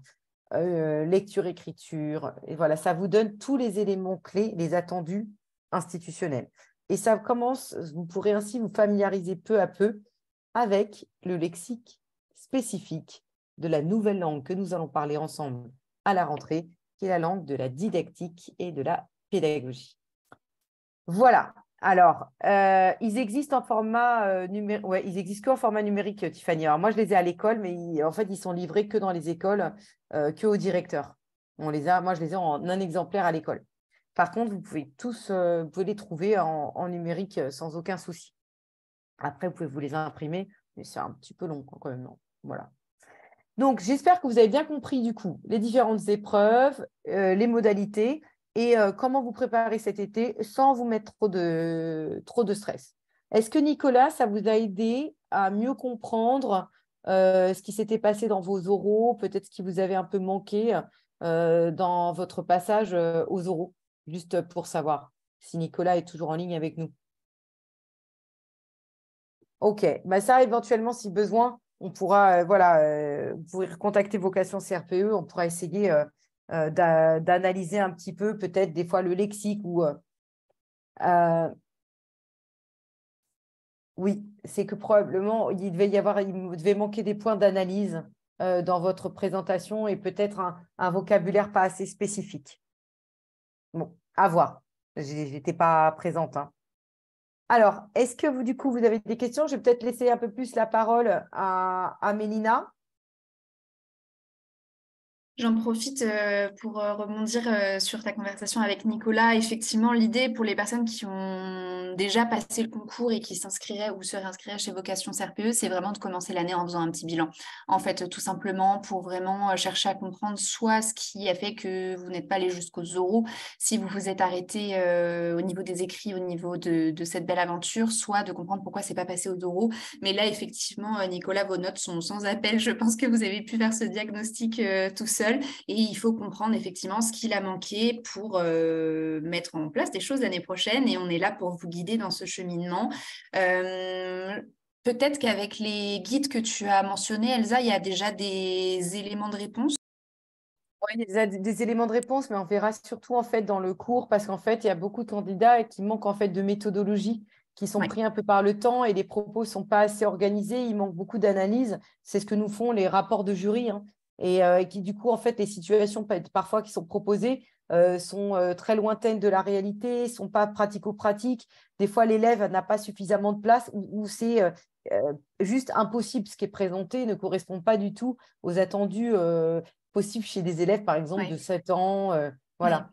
Speaker 2: euh, lecture, écriture. Et voilà, ça vous donne tous les éléments clés, les attendus institutionnels. Et ça commence, vous pourrez ainsi vous familiariser peu à peu avec le lexique spécifique de la nouvelle langue que nous allons parler ensemble à la rentrée, qui est la langue de la didactique et de la pédagogie. Voilà, alors, euh, ils existent en format euh, numérique. ils existent qu'en format numérique, euh, Tiffany. Alors, moi, je les ai à l'école, mais en fait, ils sont livrés que dans les écoles, que aux directeurs. On les a, moi, je les ai en un exemplaire à l'école. Par contre, vous pouvez tous vous pouvez les trouver en, numérique sans aucun souci. Après, vous pouvez vous les imprimer, mais c'est un petit peu long quand même. voilà. Donc, j'espère que vous avez bien compris du coup les différentes épreuves, les modalités et euh, comment vous préparer cet été sans vous mettre trop de, trop de stress. Est-ce que Nicolas, ça vous a aidé à mieux comprendre euh, ce qui s'était passé dans vos oraux, peut-être ce qui vous avait un peu manqué euh, dans votre passage aux oraux, juste pour savoir si Nicolas est toujours en ligne avec nous. Ok, bah ça éventuellement, si besoin, on pourra, voilà, vous pouvez contacter Vocation CRPE, on pourra essayer euh, d'analyser un petit peu peut-être des fois le lexique ou euh, euh, oui, c'est que probablement il devait y avoir, devait manquer des points d'analyse dans votre présentation et peut-être un, vocabulaire pas assez spécifique. Bon, à voir. J'étais pas présente. Hein. Alors, est-ce que vous, du coup, vous avez des questions Je vais peut-être laisser un peu plus la parole à, à Mélina. J'en profite euh, pour euh, rebondir euh, sur ta conversation avec Nicolas. Effectivement,
Speaker 1: l'idée pour les personnes qui ont déjà passé le concours et qui s'inscriraient ou se réinscriraient chez Vocation CRPE, c'est vraiment de commencer l'année en faisant un petit bilan. En fait, tout simplement pour vraiment chercher à comprendre soit ce qui a fait que vous n'êtes pas allé jusqu'aux euros, si vous vous êtes arrêté au niveau des écrits, au niveau de, cette belle aventure, soit de comprendre pourquoi c'est pas passé aux euros. Mais là, effectivement, Nicolas, vos notes sont sans appel. Je pense que vous avez pu faire ce diagnostic tout seul et il faut comprendre effectivement ce qu'il a manqué pour euh, mettre en place des choses l'année prochaine. Et on est là pour vous guider dans ce cheminement. Euh, peut-être qu'avec les guides que tu as mentionnés, Elsa, il y a déjà des éléments de réponse.
Speaker 2: Oui, il des éléments de réponse, mais on verra surtout en fait dans le cours parce qu'en fait, il y a beaucoup de candidats qui manquent en fait de méthodologie qui sont pris un peu par le temps et les propos ne sont pas assez organisés, il manque beaucoup d'analyse. C'est ce que nous font les rapports de jury. Hein. Euh, et, qui du coup en fait les situations parfois qui sont proposées euh, sont euh, très lointaines de la réalité, sont pas pratico-pratiques. Des fois l'élève n'a pas suffisamment de place ou, c'est juste impossible ce qui est présenté ne correspond pas du tout aux attendus possibles chez des élèves par exemple de 7 ans. voilà.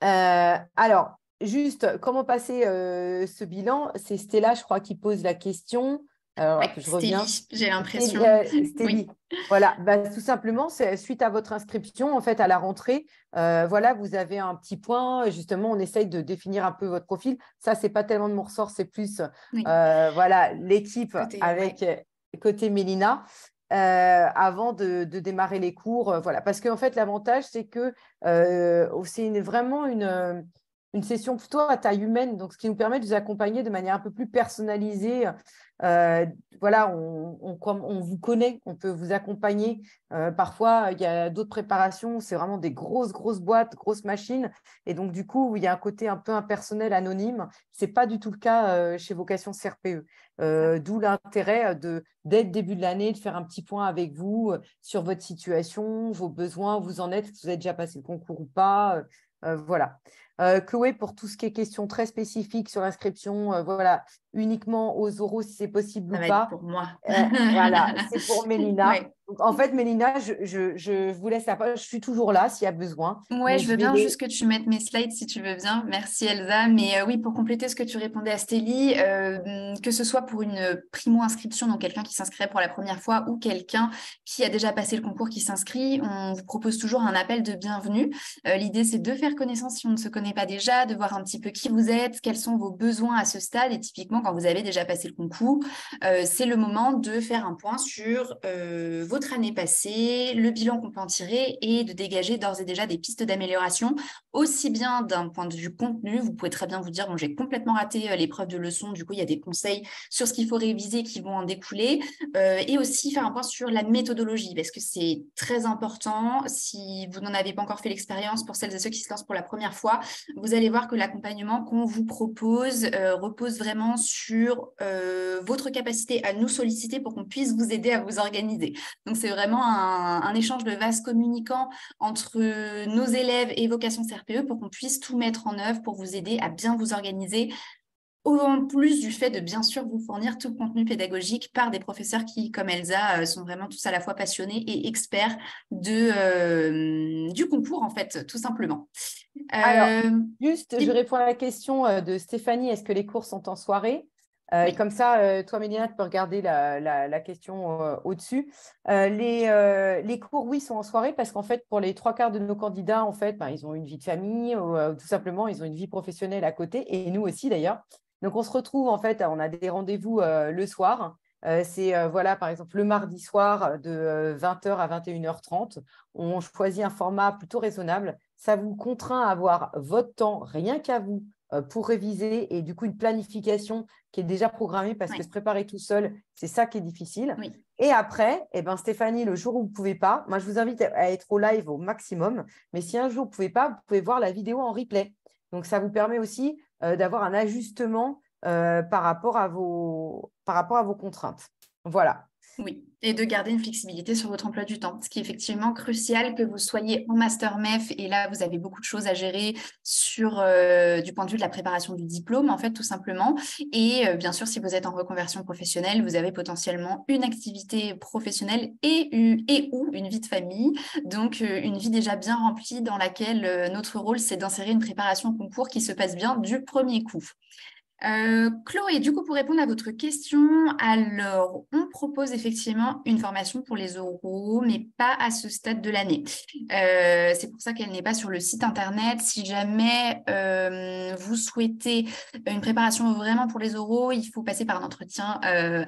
Speaker 2: alors juste comment passer ce bilan C'est Stella je crois qui pose la question. Alors, je J'ai l'impression. Euh, voilà, bah, tout simplement, c'est suite à votre inscription, en fait, à la rentrée, euh, voilà, vous avez un petit point. Justement, on essaye de définir un peu votre profil. Ça, c'est pas tellement de mon ressort, c'est plus, euh, voilà, l'équipe avec côté Mélina. avant de, démarrer les cours. voilà. Parce qu'en fait, l'avantage, c'est que oh, c'est vraiment une, une, session plutôt à taille humaine, donc ce qui nous permet de vous accompagner de manière un peu plus personnalisée euh, voilà, on, vous connaît, on peut vous accompagner. Euh, parfois, il y a d'autres préparations, c'est vraiment des grosses, grosses boîtes, grosses machines. Et donc, du coup, il y a un côté un peu impersonnel, anonyme. Ce n'est pas du tout le cas euh, chez Vocation CRPE. D'où l'intérêt dès le début de l'année, de faire un petit point avec vous sur votre situation, vos besoins, vous en êtes, si vous avez déjà passé le concours ou pas. voilà. Chloé, euh, pour tout ce qui est question très spécifique sur l'inscription, euh, voilà, uniquement aux euros si c'est possible ou pas. pour moi. Euh, voilà, c'est pour Mélina. en fait, Mélina, je, vous laisse la Je suis toujours là s'il y a besoin. Oui, je veux bien juste
Speaker 1: que tu mettes mes slides si tu veux bien. Merci Elsa. Mais oui, pour compléter ce que tu répondais à Stélie, que ce soit pour une primo-inscription, donc quelqu'un qui s'inscrit pour la première fois ou quelqu'un qui a déjà passé le concours qui s'inscrit, on vous propose toujours un appel de bienvenue. L'idée, c'est de faire connaissance si on ne se connaît pas déjà, de voir un petit peu qui vous êtes, quels sont vos besoins à ce stade. Et typiquement, quand vous avez déjà passé le concours, euh, c'est le moment de faire un point sur euh, votre année passée, le bilan qu'on peut en tirer et de dégager d'ores et déjà des pistes d'amélioration, aussi bien d'un point de vue contenu. Vous pouvez très bien vous dire, bon, j'ai complètement raté euh, l'épreuve de leçon, du coup, il y a des conseils sur ce qu'il faut réviser qui vont en découler, et aussi faire un point sur la méthodologie, parce que c'est très important. Si vous n'en avez pas encore fait l'expérience, pour celles et ceux qui se lancent pour la première fois, vous allez voir que l'accompagnement qu'on vous propose euh, repose vraiment sur euh, votre capacité à nous solliciter pour qu'on puisse vous aider à vous organiser. Donc c'est vraiment un, échange de vases communicants entre nos élèves et vocation CRPE pour qu'on puisse tout mettre en œuvre pour vous aider à bien vous organiser, en plus du fait de bien sûr vous fournir tout contenu pédagogique par des professeurs qui, comme Elsa, euh, sont vraiment tous à la fois passionnés et experts
Speaker 2: de, euh, du concours, en fait, tout simplement. Alors, euh, juste, je réponds à la question de Stéphanie, est-ce que les cours sont en soirée et comme ça, toi, Mélina, tu peux regarder la, question au-dessus. Les, cours, oui, sont en soirée parce qu'en fait, pour les trois quarts de nos candidats, en fait, ben, ils ont une vie de famille ou tout simplement, ils ont une vie professionnelle à côté, et nous aussi d'ailleurs. Donc, on se retrouve, en fait, on a des rendez-vous euh, le soir. Euh, c'est, euh, voilà, par exemple, le mardi soir de 20h à 21h30. On choisit un format plutôt raisonnable. Ça vous contraint à avoir votre temps rien qu'à vous pour réviser et du coup une planification qui est déjà programmée parce que se préparer tout seul, c'est ça qui est difficile. Et après, eh ben Stéphanie, le jour où vous ne pouvez pas, moi je vous invite à être au live au maximum, mais si un jour vous ne pouvez pas, vous pouvez voir la vidéo en replay. Donc ça vous permet aussi euh, d'avoir un ajustement euh, par, rapport à vos, par rapport à vos contraintes. Voilà.
Speaker 1: Oui et de garder une flexibilité sur votre emploi du temps, ce qui est effectivement crucial que vous soyez en master MEF et là vous avez beaucoup de choses à gérer sur euh, du point de vue de la préparation du diplôme en fait tout simplement et euh, bien sûr si vous êtes en reconversion professionnelle, vous avez potentiellement une activité professionnelle et ou une vie de famille, donc euh, une vie déjà bien remplie dans laquelle notre rôle c'est d'insérer une préparation concours qui se passe bien du premier coup. Euh, Chloé, du coup, pour répondre à votre question, alors, on propose effectivement une formation pour les oraux, mais pas à ce stade de l'année. Euh, c'est pour ça qu'elle n'est pas sur le site Internet. Si jamais euh, vous souhaitez une préparation vraiment pour les oraux, il faut passer par un entretien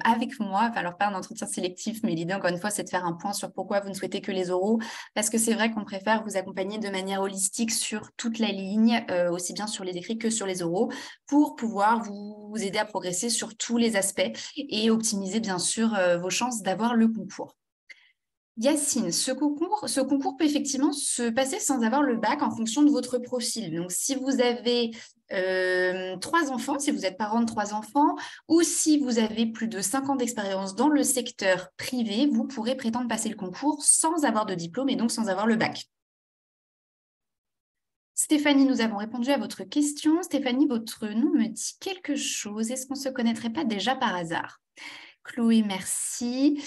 Speaker 1: avec moi. Enfin, alors, pas un entretien sélectif, mais l'idée, encore une fois, c'est de faire un point sur pourquoi vous ne souhaitez que les oraux, parce que c'est vrai qu'on préfère vous accompagner de manière holistique sur toute la ligne, aussi bien sur les écrits que sur les oraux, pour pouvoir vous aider à progresser sur tous les aspects et optimiser bien sûr euh, vos chances d'avoir le concours. Yacine, ce concours, ce concours peut effectivement se passer sans avoir le bac en fonction de votre profil. Donc, si vous avez euh, trois enfants, si vous êtes parent de trois enfants, ou si vous avez plus de cinq ans d'expérience dans le secteur privé, vous pourrez prétendre passer le concours sans avoir de diplôme et donc sans avoir le bac. Stéphanie, nous avons répondu à votre question. Stéphanie, votre nom me dit quelque chose. Est-ce qu'on ne se connaîtrait pas déjà par hasard Chloé, merci.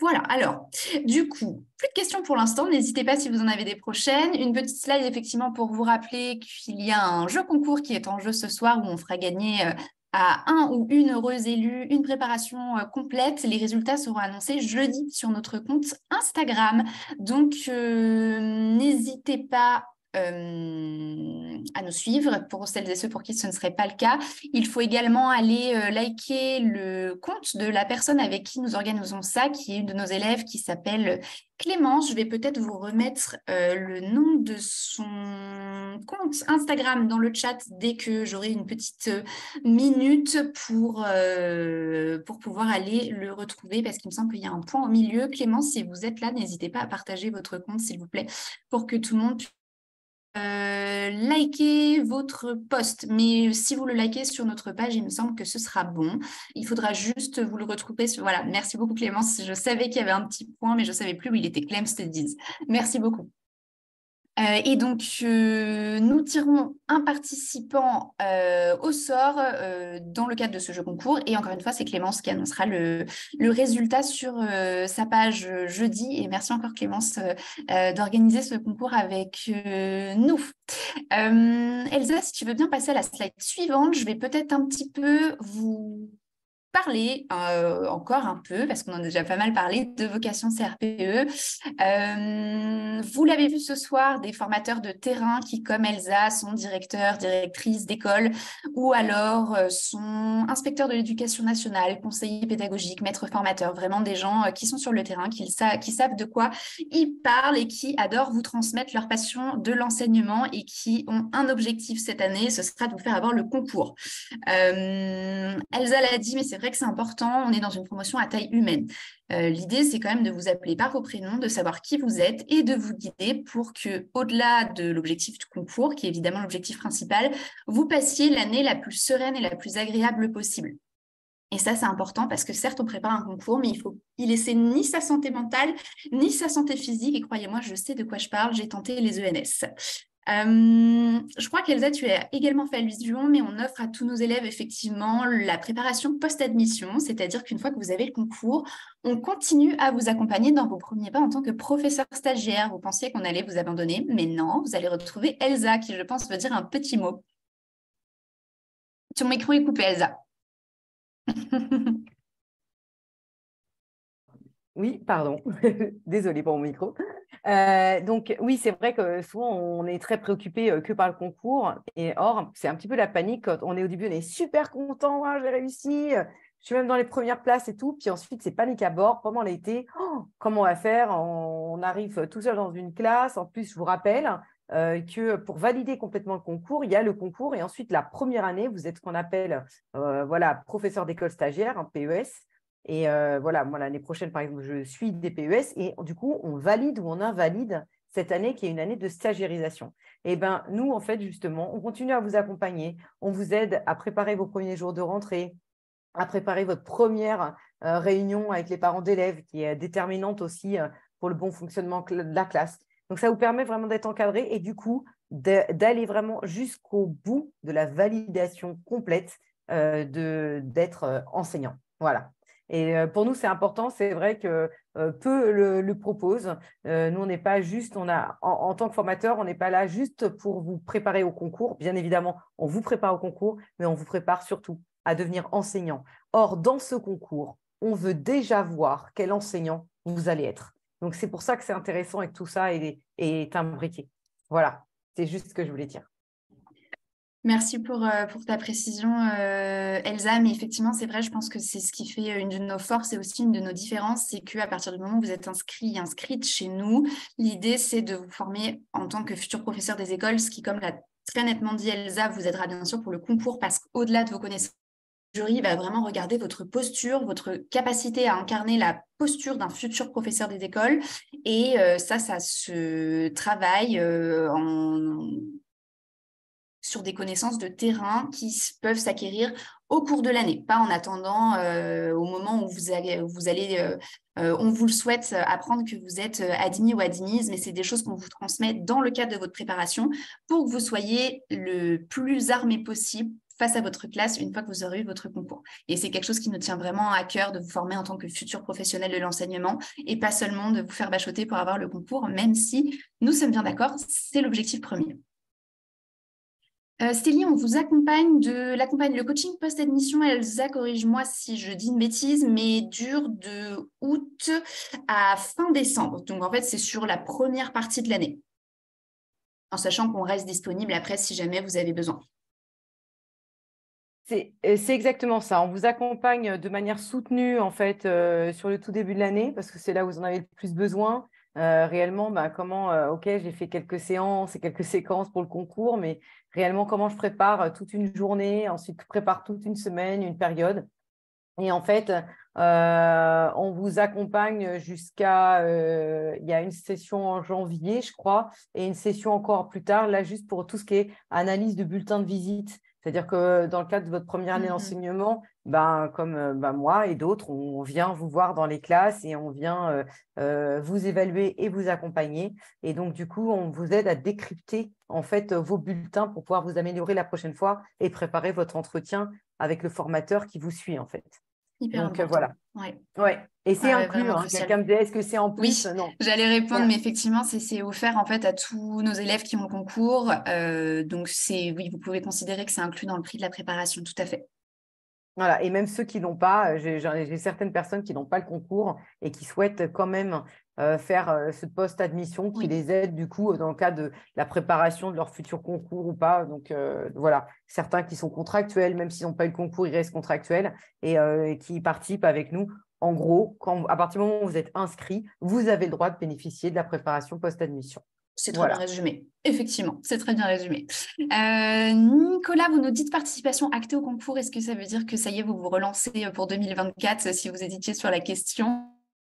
Speaker 1: Voilà, alors, du coup, plus de questions pour l'instant, n'hésitez pas si vous en avez des prochaines. Une petite slide, effectivement, pour vous rappeler qu'il y a un jeu concours qui est en jeu ce soir où on fera gagner euh, un ou une heureuse élue, une préparation euh, complète. Les résultats seront annoncés jeudi sur notre compte Instagram. Donc, euh, n'hésitez pas euh, à nous suivre. Pour celles et ceux pour qui ce ne serait pas le cas, il faut également aller euh, liker le compte de la personne avec qui nous organisons ça, qui est une de nos élèves qui s'appelle Clémence. Je vais peut-être vous remettre euh, le nom de son compte Instagram dans le chat dès que j'aurai une petite minute pour, pour pouvoir aller le retrouver parce qu'il me semble qu'il y a un point au milieu. Clémence, si vous êtes là, n'hésitez pas à partager votre compte, s'il vous plaît, pour que tout le monde puisse euh, likez votre post, mais si vous le likez sur notre page, il me semble que ce sera bon. Il faudra juste vous le retrouver. Voilà, merci beaucoup Clémence. Je savais qu'il y avait un petit point, mais je ne savais plus où il était. Clem Merci beaucoup. Euh, et donc, euh, nous tirons un participant euh, au sort dans le cadre de ce jeu concours. Et encore une fois, c'est Clémence qui annoncera le résultat sur sa page jeudi. Et merci encore Clémence d'organiser ce concours avec nous. Elsa, si tu veux bien passer à la slide suivante, je vais peut-être un petit peu vous parler euh, encore un peu, parce qu'on en a déjà pas mal parlé, de vocation CRPE. Euh, vous l'avez vu ce soir, des formateurs de terrain qui, comme Elsa, sont directeurs, directrices d'école, ou alors euh, sont inspecteurs de l'éducation nationale, conseillers pédagogiques, maîtres formateurs, vraiment des gens qui sont sur le terrain, qui, qui savent de quoi ils parlent et qui adorent vous transmettre leur passion de l'enseignement et qui ont un objectif cette année, ce sera de vous faire avoir le concours. Elsa l'a dit, mais c'est vrai que c'est important. On est dans une promotion à taille humaine. Euh, l'idée, c'est quand même de vous appeler par vos prénoms, de savoir qui vous êtes et de vous guider pour que, au-delà de l'objectif du concours, qui est évidemment l'objectif principal, vous passiez l'année la plus sereine et la plus agréable possible. Et ça, c'est important parce que certes, on prépare un concours, mais il faut y laisser ni sa santé mentale, ni sa santé physique. Et croyez-moi, je sais de quoi je parle, j'ai tenté les ENS. Euh, je crois qu'Elsa, tu as également fait allusion, mais on offre à tous nos élèves effectivement la préparation post-admission, c'est-à-dire qu'une fois que vous avez le concours, on continue à vous accompagner dans vos premiers pas en tant que professeur stagiaire. Vous pensiez qu'on allait vous abandonner, mais non, vous allez retrouver Elsa, qui je pense veut dire un petit mot. Ton micro
Speaker 2: est coupé, Elsa. oui, pardon. Désolée pour mon micro. Euh, donc oui, c'est vrai que souvent on est très préoccupé euh, que par le concours. Et or, c'est un petit peu la panique on est au début, on est super content, j'ai réussi, euh, je suis même dans les premières places et tout. Puis ensuite, c'est panique à bord pendant l'été. Oh, comment on va faire on, arrive tout seul dans une classe. En plus, je vous rappelle que pour valider complètement le concours, il y a le concours et ensuite la première année, vous êtes ce qu'on appelle voilà professeur d'école stagiaire, hein, PES. Et euh, voilà, moi, l'année prochaine, par exemple, je suis DPEs et du coup, on valide ou on invalide cette année qui est une année de stagérisation. Et eh bien, nous, en fait, justement, on continue à vous accompagner. On vous aide à préparer vos premiers jours de rentrée, à préparer votre première euh, réunion avec les parents d'élèves qui est déterminante aussi euh, pour le bon fonctionnement de la classe. Donc, ça vous permet vraiment d'être encadré et du coup, d'aller vraiment jusqu'au bout de la validation complète d'être enseignant. Voilà. Et euh, pour nous, c'est important. C'est vrai que euh, peu le, propose. Euh, nous, on n'est pas juste, on a, en, tant que formateur, on n'est pas là juste pour vous préparer au concours. Bien évidemment, on vous prépare au concours, mais on vous prépare surtout à devenir enseignant. Or, dans ce concours, on veut déjà voir quel enseignant vous allez être. Donc, c'est pour ça que c'est intéressant et que tout ça est, est imbriqué. Voilà, c'est juste ce que je voulais dire.
Speaker 1: Merci euh, pour, ta précision, euh, Elsa. Mais effectivement, c'est vrai, je pense que c'est ce qui fait euh, une de nos forces et aussi une de nos différences, c'est qu'à partir du moment où vous êtes inscrit, inscrite chez nous, l'idée, c'est de vous former en tant que futur professeur des écoles, ce qui, comme l'a très nettement dit Elsa, vous aidera bien sûr pour le concours, parce qu'au-delà de vos connaissances, le jury va vraiment regarder votre posture, votre capacité à incarner la posture d'un futur professeur des écoles. Et ça, ça se travaille en sur des connaissances de terrain qui peuvent s'acquérir au cours de l'année, pas en attendant euh, au moment où vous allez, vous allez euh, euh, on vous le souhaite, apprendre que vous êtes admis ou admise, mais c'est des choses qu'on vous transmet dans le cadre de votre préparation pour que vous soyez le plus armé possible face à votre classe une fois que vous aurez eu votre concours. Et c'est quelque chose qui nous tient vraiment à cœur de vous former en tant que futur professionnel de l'enseignement et pas seulement de vous faire bachoter pour avoir le concours, même si nous sommes bien d'accord, c'est l'objectif premier. Euh, Stélie, on vous accompagne de l'accompagne le coaching post-admission. Elsa, corrige-moi si je dis une bêtise, mais dure de août à fin décembre. Donc en fait, c'est sur la première partie de l'année, en sachant qu'on reste disponible après si jamais
Speaker 2: vous avez besoin. C'est euh, exactement ça. On vous accompagne de manière soutenue en fait euh, sur le tout début de l'année parce que c'est là où vous en avez le plus besoin. réellement, bah, comment, ok, j'ai fait quelques séances et quelques séquences pour le concours, mais réellement comment je prépare euh, toute une journée, ensuite prépare toute une semaine, une période. Et en fait, euh, on vous accompagne jusqu'à, euh, il y a une session en janvier, je crois, et une session encore plus tard, là, juste pour tout ce qui est analyse de bulletin de visite, c'est-à-dire que euh, dans le cadre de votre première année mmh d'enseignement, ben, comme euh, ben, moi et d'autres, on vient vous voir dans les classes et on vient euh, vous évaluer et vous accompagner. Et donc, du coup, on vous aide à décrypter en fait vos bulletins pour pouvoir vous améliorer la prochaine fois et préparer votre entretien avec le formateur qui vous suit en fait.
Speaker 1: Donc euh, voilà.
Speaker 2: Et c'est inclus. Hein. est-ce que c'est en plus Oui,
Speaker 1: J'allais répondre, mais effectivement, c'est offert en fait à tous nos élèves qui ont le concours. Euh, donc c'est oui, vous pouvez considérer que c'est inclus dans le prix de la préparation, tout à fait.
Speaker 2: Voilà, et même ceux qui n'ont pas, euh, j'ai certaines personnes qui n'ont pas le concours et qui souhaitent quand même euh, faire euh, ce poste admission qui les aide du coup dans le cas de la préparation de leur futur concours ou pas. Donc voilà, certains qui sont contractuels, même s'ils n'ont pas eu le concours, ils restent contractuels et qui participent avec nous. En gros, quand, à partir du moment où vous êtes inscrit, vous avez le droit de bénéficier de la préparation post-admission. C'est très bien résumé.
Speaker 1: Effectivement, c'est très bien résumé. Euh, Nicolas, vous nous dites participation actée au concours. Est-ce que ça veut dire que ça y est, vous vous relancez euh, pour 2024 euh, si vous étiez sur la question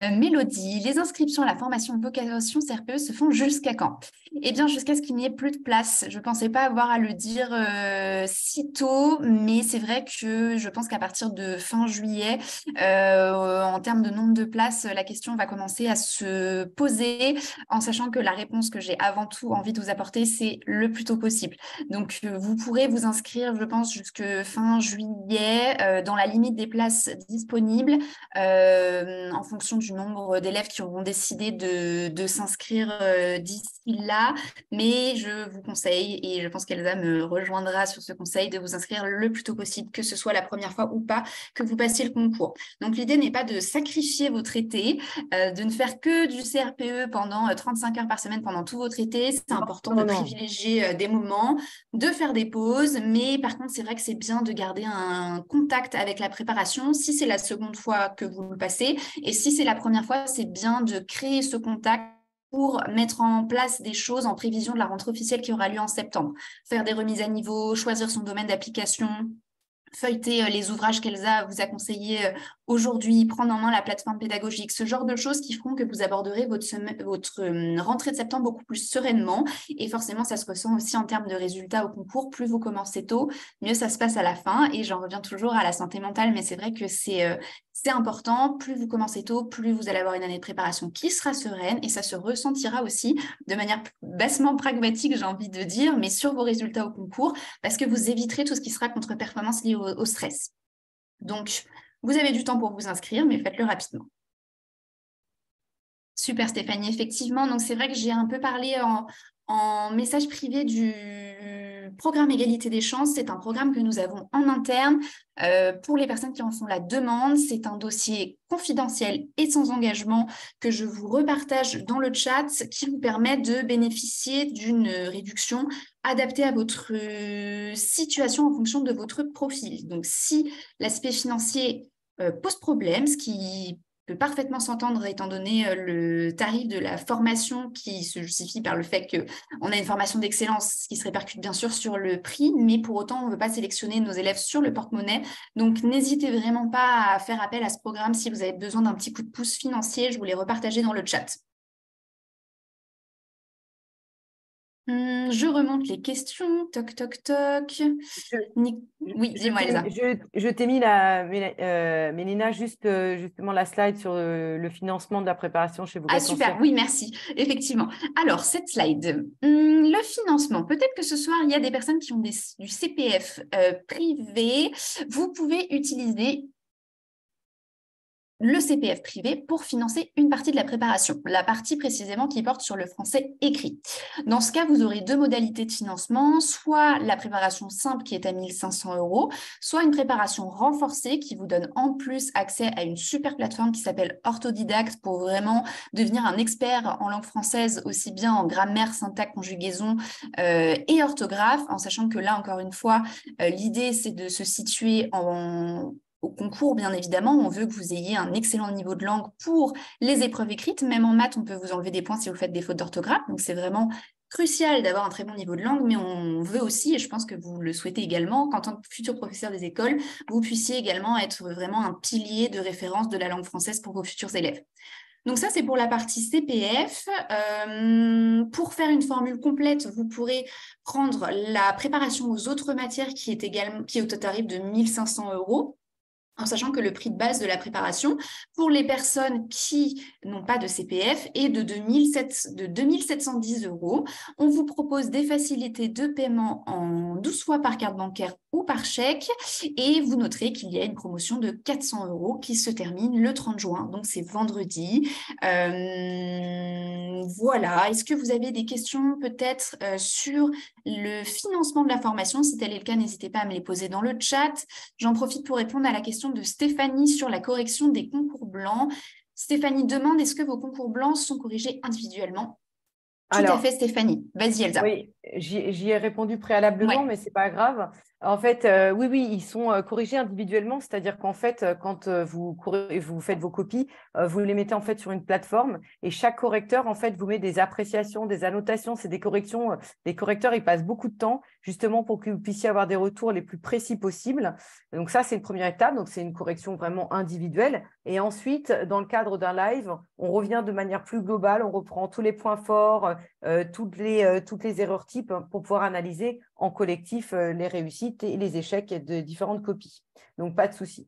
Speaker 1: euh, Mélodie, les inscriptions à la formation vocation CRPE se font jusqu'à quand Eh bien, jusqu'à ce qu'il n'y ait plus de place. Je ne pensais pas avoir à le dire euh, si tôt, mais c'est vrai que je pense qu'à partir de fin juillet, euh, en termes de nombre de places, la question va commencer à se poser, en sachant que la réponse que j'ai avant tout envie de vous apporter, c'est le plus tôt possible. Donc, vous pourrez vous inscrire, je pense, jusque fin juillet, dans la limite des places disponibles, en fonction du du nombre d'élèves qui auront décidé de, s'inscrire euh, d'ici là, mais je vous conseille, et je pense qu'Elsa me rejoindra sur ce conseil, de vous inscrire le plus tôt possible, que ce soit la première fois ou pas, que vous passiez le concours. Donc l'idée n'est pas de sacrifier votre été, euh, de ne faire que du CRPE pendant 35 euh, heures par semaine pendant tout votre été. C'est important de privilégier des moments, de faire des pauses, mais par contre c'est vrai que c'est bien de garder un contact avec la préparation si c'est la seconde fois que vous le passez et si c'est la première fois, c'est bien de créer ce contact pour mettre en place des choses en prévision de la rentrée officielle qui aura lieu en septembre. Faire des remises à niveau, choisir son domaine d'application, feuilleter euh, les ouvrages qu'Elsa vous a conseillés euh, aujourd'hui, prendre en main la plateforme pédagogique, ce genre de choses qui feront que vous aborderez votre, votre euh, rentrée de septembre beaucoup plus sereinement. Et forcément, ça se ressent aussi en termes de résultats au concours. Plus vous commencez tôt, mieux ça se passe à la fin. Et j'en reviens toujours à la santé mentale, mais c'est vrai que c'est c'est important, plus vous commencez tôt, plus vous allez avoir une année de préparation qui sera sereine et ça se ressentira aussi de manière bassement pragmatique, j'ai envie de dire, mais sur vos résultats au concours, parce que vous éviterez tout ce qui sera contre-performance lié au, stress. Donc, vous avez du temps pour vous inscrire, mais faites-le rapidement. Super Stéphanie, effectivement. Donc c'est vrai que j'ai un peu parlé en message privé du, programme Égalité des chances, c'est un programme que nous avons en interne euh, pour les personnes qui en font la demande. C'est un dossier confidentiel et sans engagement que je vous repartage dans le chat qui vous permet de bénéficier d'une réduction adaptée à votre euh, situation en fonction de votre profil. Donc si l'aspect financier euh, pose problème, ce qui peut parfaitement s'entendre étant donné euh, le tarif de la formation qui se justifie par le fait qu'on a une formation d'excellence, qui se répercute bien sûr sur le prix, mais pour autant, on ne veut pas sélectionner nos élèves sur le porte-monnaie. Donc, n'hésitez vraiment pas à faire appel à ce programme si vous avez besoin d'un petit coup de pouce financier. Je vous l'ai repartagé dans le chat. Mmh, je remonte les questions. Toc, toc, toc. Oui, dis-moi, Elsa.
Speaker 2: Je, t'ai mis la, euh, Mélina, juste euh, justement la slide sur euh, le, financement de la préparation chez vous. Ah, super. Oui, merci. Effectivement. Alors, cette slide.
Speaker 1: Mmh, le financement. Peut-être que ce soir, il y a des personnes qui ont des, du CPF privé. Vous pouvez utiliser le CPF privé pour financer une partie de la préparation, la partie précisément qui porte sur le français écrit. Dans ce cas, vous aurez deux modalités de financement, soit la préparation simple qui est à 1500 euros, soit une préparation renforcée qui vous donne en plus accès à une super plateforme qui s'appelle Orthodidacte pour vraiment devenir un expert en langue française, aussi bien en grammaire, syntaxe, conjugaison euh, et orthographe, en sachant que là, encore une fois, euh, l'idée, c'est de se situer en, concours, bien évidemment. On veut que vous ayez un excellent niveau de langue pour les épreuves écrites. Même en maths, on peut vous enlever des points si vous faites des fautes d'orthographe. Donc, c'est vraiment crucial d'avoir un très bon niveau de langue, mais on veut aussi, et je pense que vous le souhaitez également, qu'en tant que futur professeur des écoles, vous puissiez également être vraiment un pilier de référence de la langue française pour vos futurs élèves. Donc ça, c'est pour la partie CPF. Euh, pour faire une formule complète, vous pourrez prendre la préparation aux autres matières qui est, également, qui est au tarif de 1500 euros en sachant que le prix de base de la préparation pour les personnes qui n'ont pas de CPF est de, 2 710 2710 euros. On vous propose des facilités de paiement en 12 fois par carte bancaire par chèque. Et vous noterez qu'il y a une promotion de 400 euros qui se termine le 30 juin, donc c'est vendredi. Euh, voilà, est-ce que vous avez des questions peut-être euh, sur le financement de la formation Si tel est le cas, n'hésitez pas à me les poser dans le chat. J'en profite pour répondre à la question de Stéphanie sur la correction des concours blancs. Stéphanie demande, est-ce que vos concours blancs sont corrigés individuellement tout à fait, Stéphanie. Vas-y, Elsa. Oui.
Speaker 2: J'y ai répondu préalablement, mais mais n'est pas grave. En fait, euh, oui, oui, ils sont euh, corrigés individuellement, c'est-à-dire qu'en fait, euh, quand vous, vous faites vos copies, vous les mettez en fait sur une plateforme et chaque correcteur en fait vous met des appréciations, des annotations, c'est des corrections. Les correcteurs, ils passent beaucoup de temps justement pour que vous puissiez avoir des retours les plus précis possibles. Donc ça, c'est une première étape. Donc c'est une correction vraiment individuelle. Et ensuite, dans le cadre d'un live, on revient de manière plus globale, on reprend tous les points forts, euh, toutes, les, euh, toutes les erreurs types hein, pour pouvoir analyser en collectif euh, les réussites et les échecs de différentes copies. Donc, pas de souci.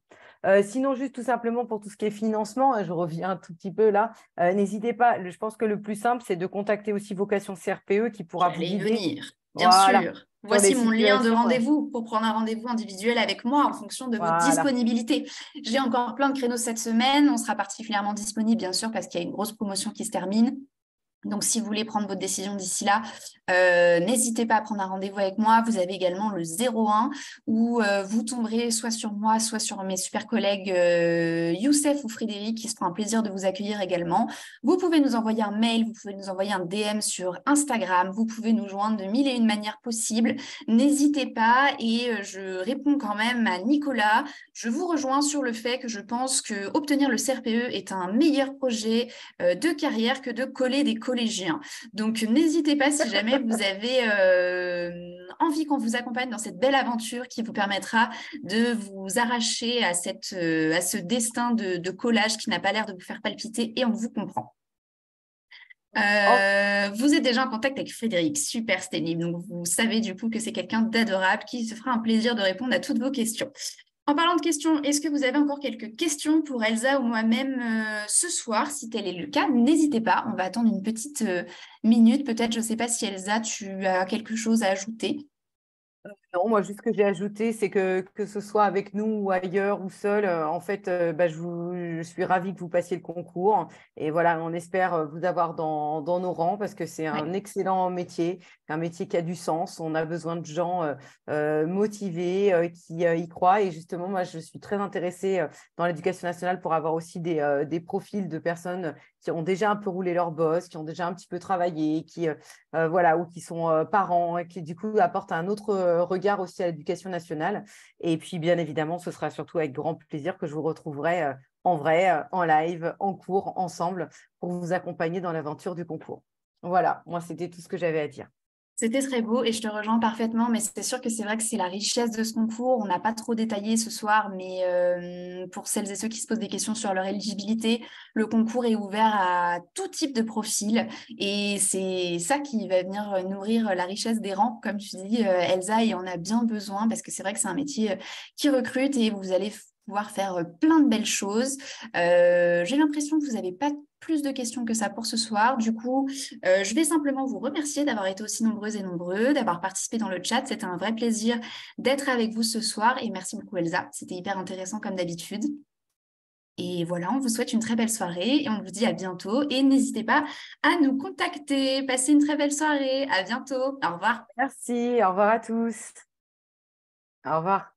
Speaker 2: sinon, juste tout simplement pour tout ce qui est financement, hein, je reviens un tout petit peu là, n'hésitez pas. Je pense que le plus simple, c'est de contacter aussi Vocation CRPE qui pourra vous guider. venir, bien sûr. Voici mon lien de rendez-vous
Speaker 1: pour prendre un rendez-vous individuel avec moi en fonction de votre disponibilité. J'ai encore plein de créneaux cette semaine. On sera particulièrement disponible, bien sûr, parce qu'il y a une grosse promotion qui se termine. Donc, si vous voulez prendre votre décision d'ici là, euh, n'hésitez pas à prendre un rendez-vous avec moi. Vous avez également le 01 où euh, vous tomberez soit sur moi, soit sur mes super collègues euh, Youssef ou Frédéric qui se prend un plaisir de vous accueillir également. Vous pouvez nous envoyer un mail, vous pouvez nous envoyer un DM sur Instagram, vous pouvez nous joindre de mille et une manières possibles. N'hésitez pas et je réponds quand même à Nicolas. Je vous rejoins sur le fait que je pense que obtenir le CRPE est un meilleur projet de carrière que de coller des collègues donc n'hésitez pas si jamais vous avez euh, envie qu'on vous accompagne dans cette belle aventure qui vous permettra de vous arracher à, cette, euh, à ce destin de, collage qui n'a pas l'air de vous faire palpiter et on vous comprend. Euh, oh. Vous êtes déjà en contact avec Frédéric, super sténible. Donc, vous savez du coup que c'est quelqu'un d'adorable qui se fera un plaisir de répondre à toutes vos questions. En parlant de questions, est-ce que vous avez encore quelques questions pour Elsa ou moi-même euh, ce soir Si tel est le cas, n'hésitez pas. On va attendre une petite euh, minute. Peut-être, je ne sais pas si Elsa, tu as
Speaker 2: quelque chose à ajouter. Euh, non, moi, juste ce que j'ai ajouté, c'est que que ce soit avec nous ou ailleurs ou seul, euh, en fait, euh, bah, je, suis ravie que vous passiez le concours. Et voilà, on espère euh, vous avoir dans, dans nos rangs parce que c'est un excellent métier, un métier qui a du sens. On a besoin de gens motivés, qui y croient. Et justement, moi, je suis très intéressée dans l'éducation nationale pour avoir aussi des, des, profils de personnes qui ont déjà un peu roulé leur boss, qui ont déjà un petit peu travaillé, qui voilà, ou qui sont parents, et qui du coup apportent un autre regard aussi à l'éducation nationale. Et puis, bien évidemment, ce sera surtout avec grand plaisir que je vous retrouverai euh, en vrai, euh, en live, en cours, ensemble, pour vous accompagner dans l'aventure du concours. Voilà, moi, c'était tout ce que j'avais à dire. C'était
Speaker 1: très beau et je te rejoins parfaitement, mais c'est sûr que c'est vrai que c'est la richesse de ce concours. On n'a pas trop détaillé ce soir, mais euh, pour celles et ceux qui se posent des questions sur leur éligibilité, le concours est ouvert à tout type de profil et c'est ça qui va venir nourrir la richesse des rangs, comme tu dis euh, Elsa, et on a bien besoin parce que c'est vrai que c'est un métier euh, qui recrute et vous allez pouvoir faire plein de belles choses. J'ai l'impression que vous n'avez pas plus de questions que ça pour ce soir. Du coup, je vais simplement vous remercier d'avoir été aussi nombreuses et nombreux, d'avoir participé dans le chat. C'était un vrai plaisir d'être avec vous ce soir et merci beaucoup Elsa. C'était hyper intéressant comme d'habitude. Et voilà, on vous souhaite une très belle soirée et on vous dit à bientôt. Et n'hésitez pas à nous contacter. Passez une très belle soirée. À bientôt. Au
Speaker 2: revoir. Merci. Au revoir à tous. Au revoir.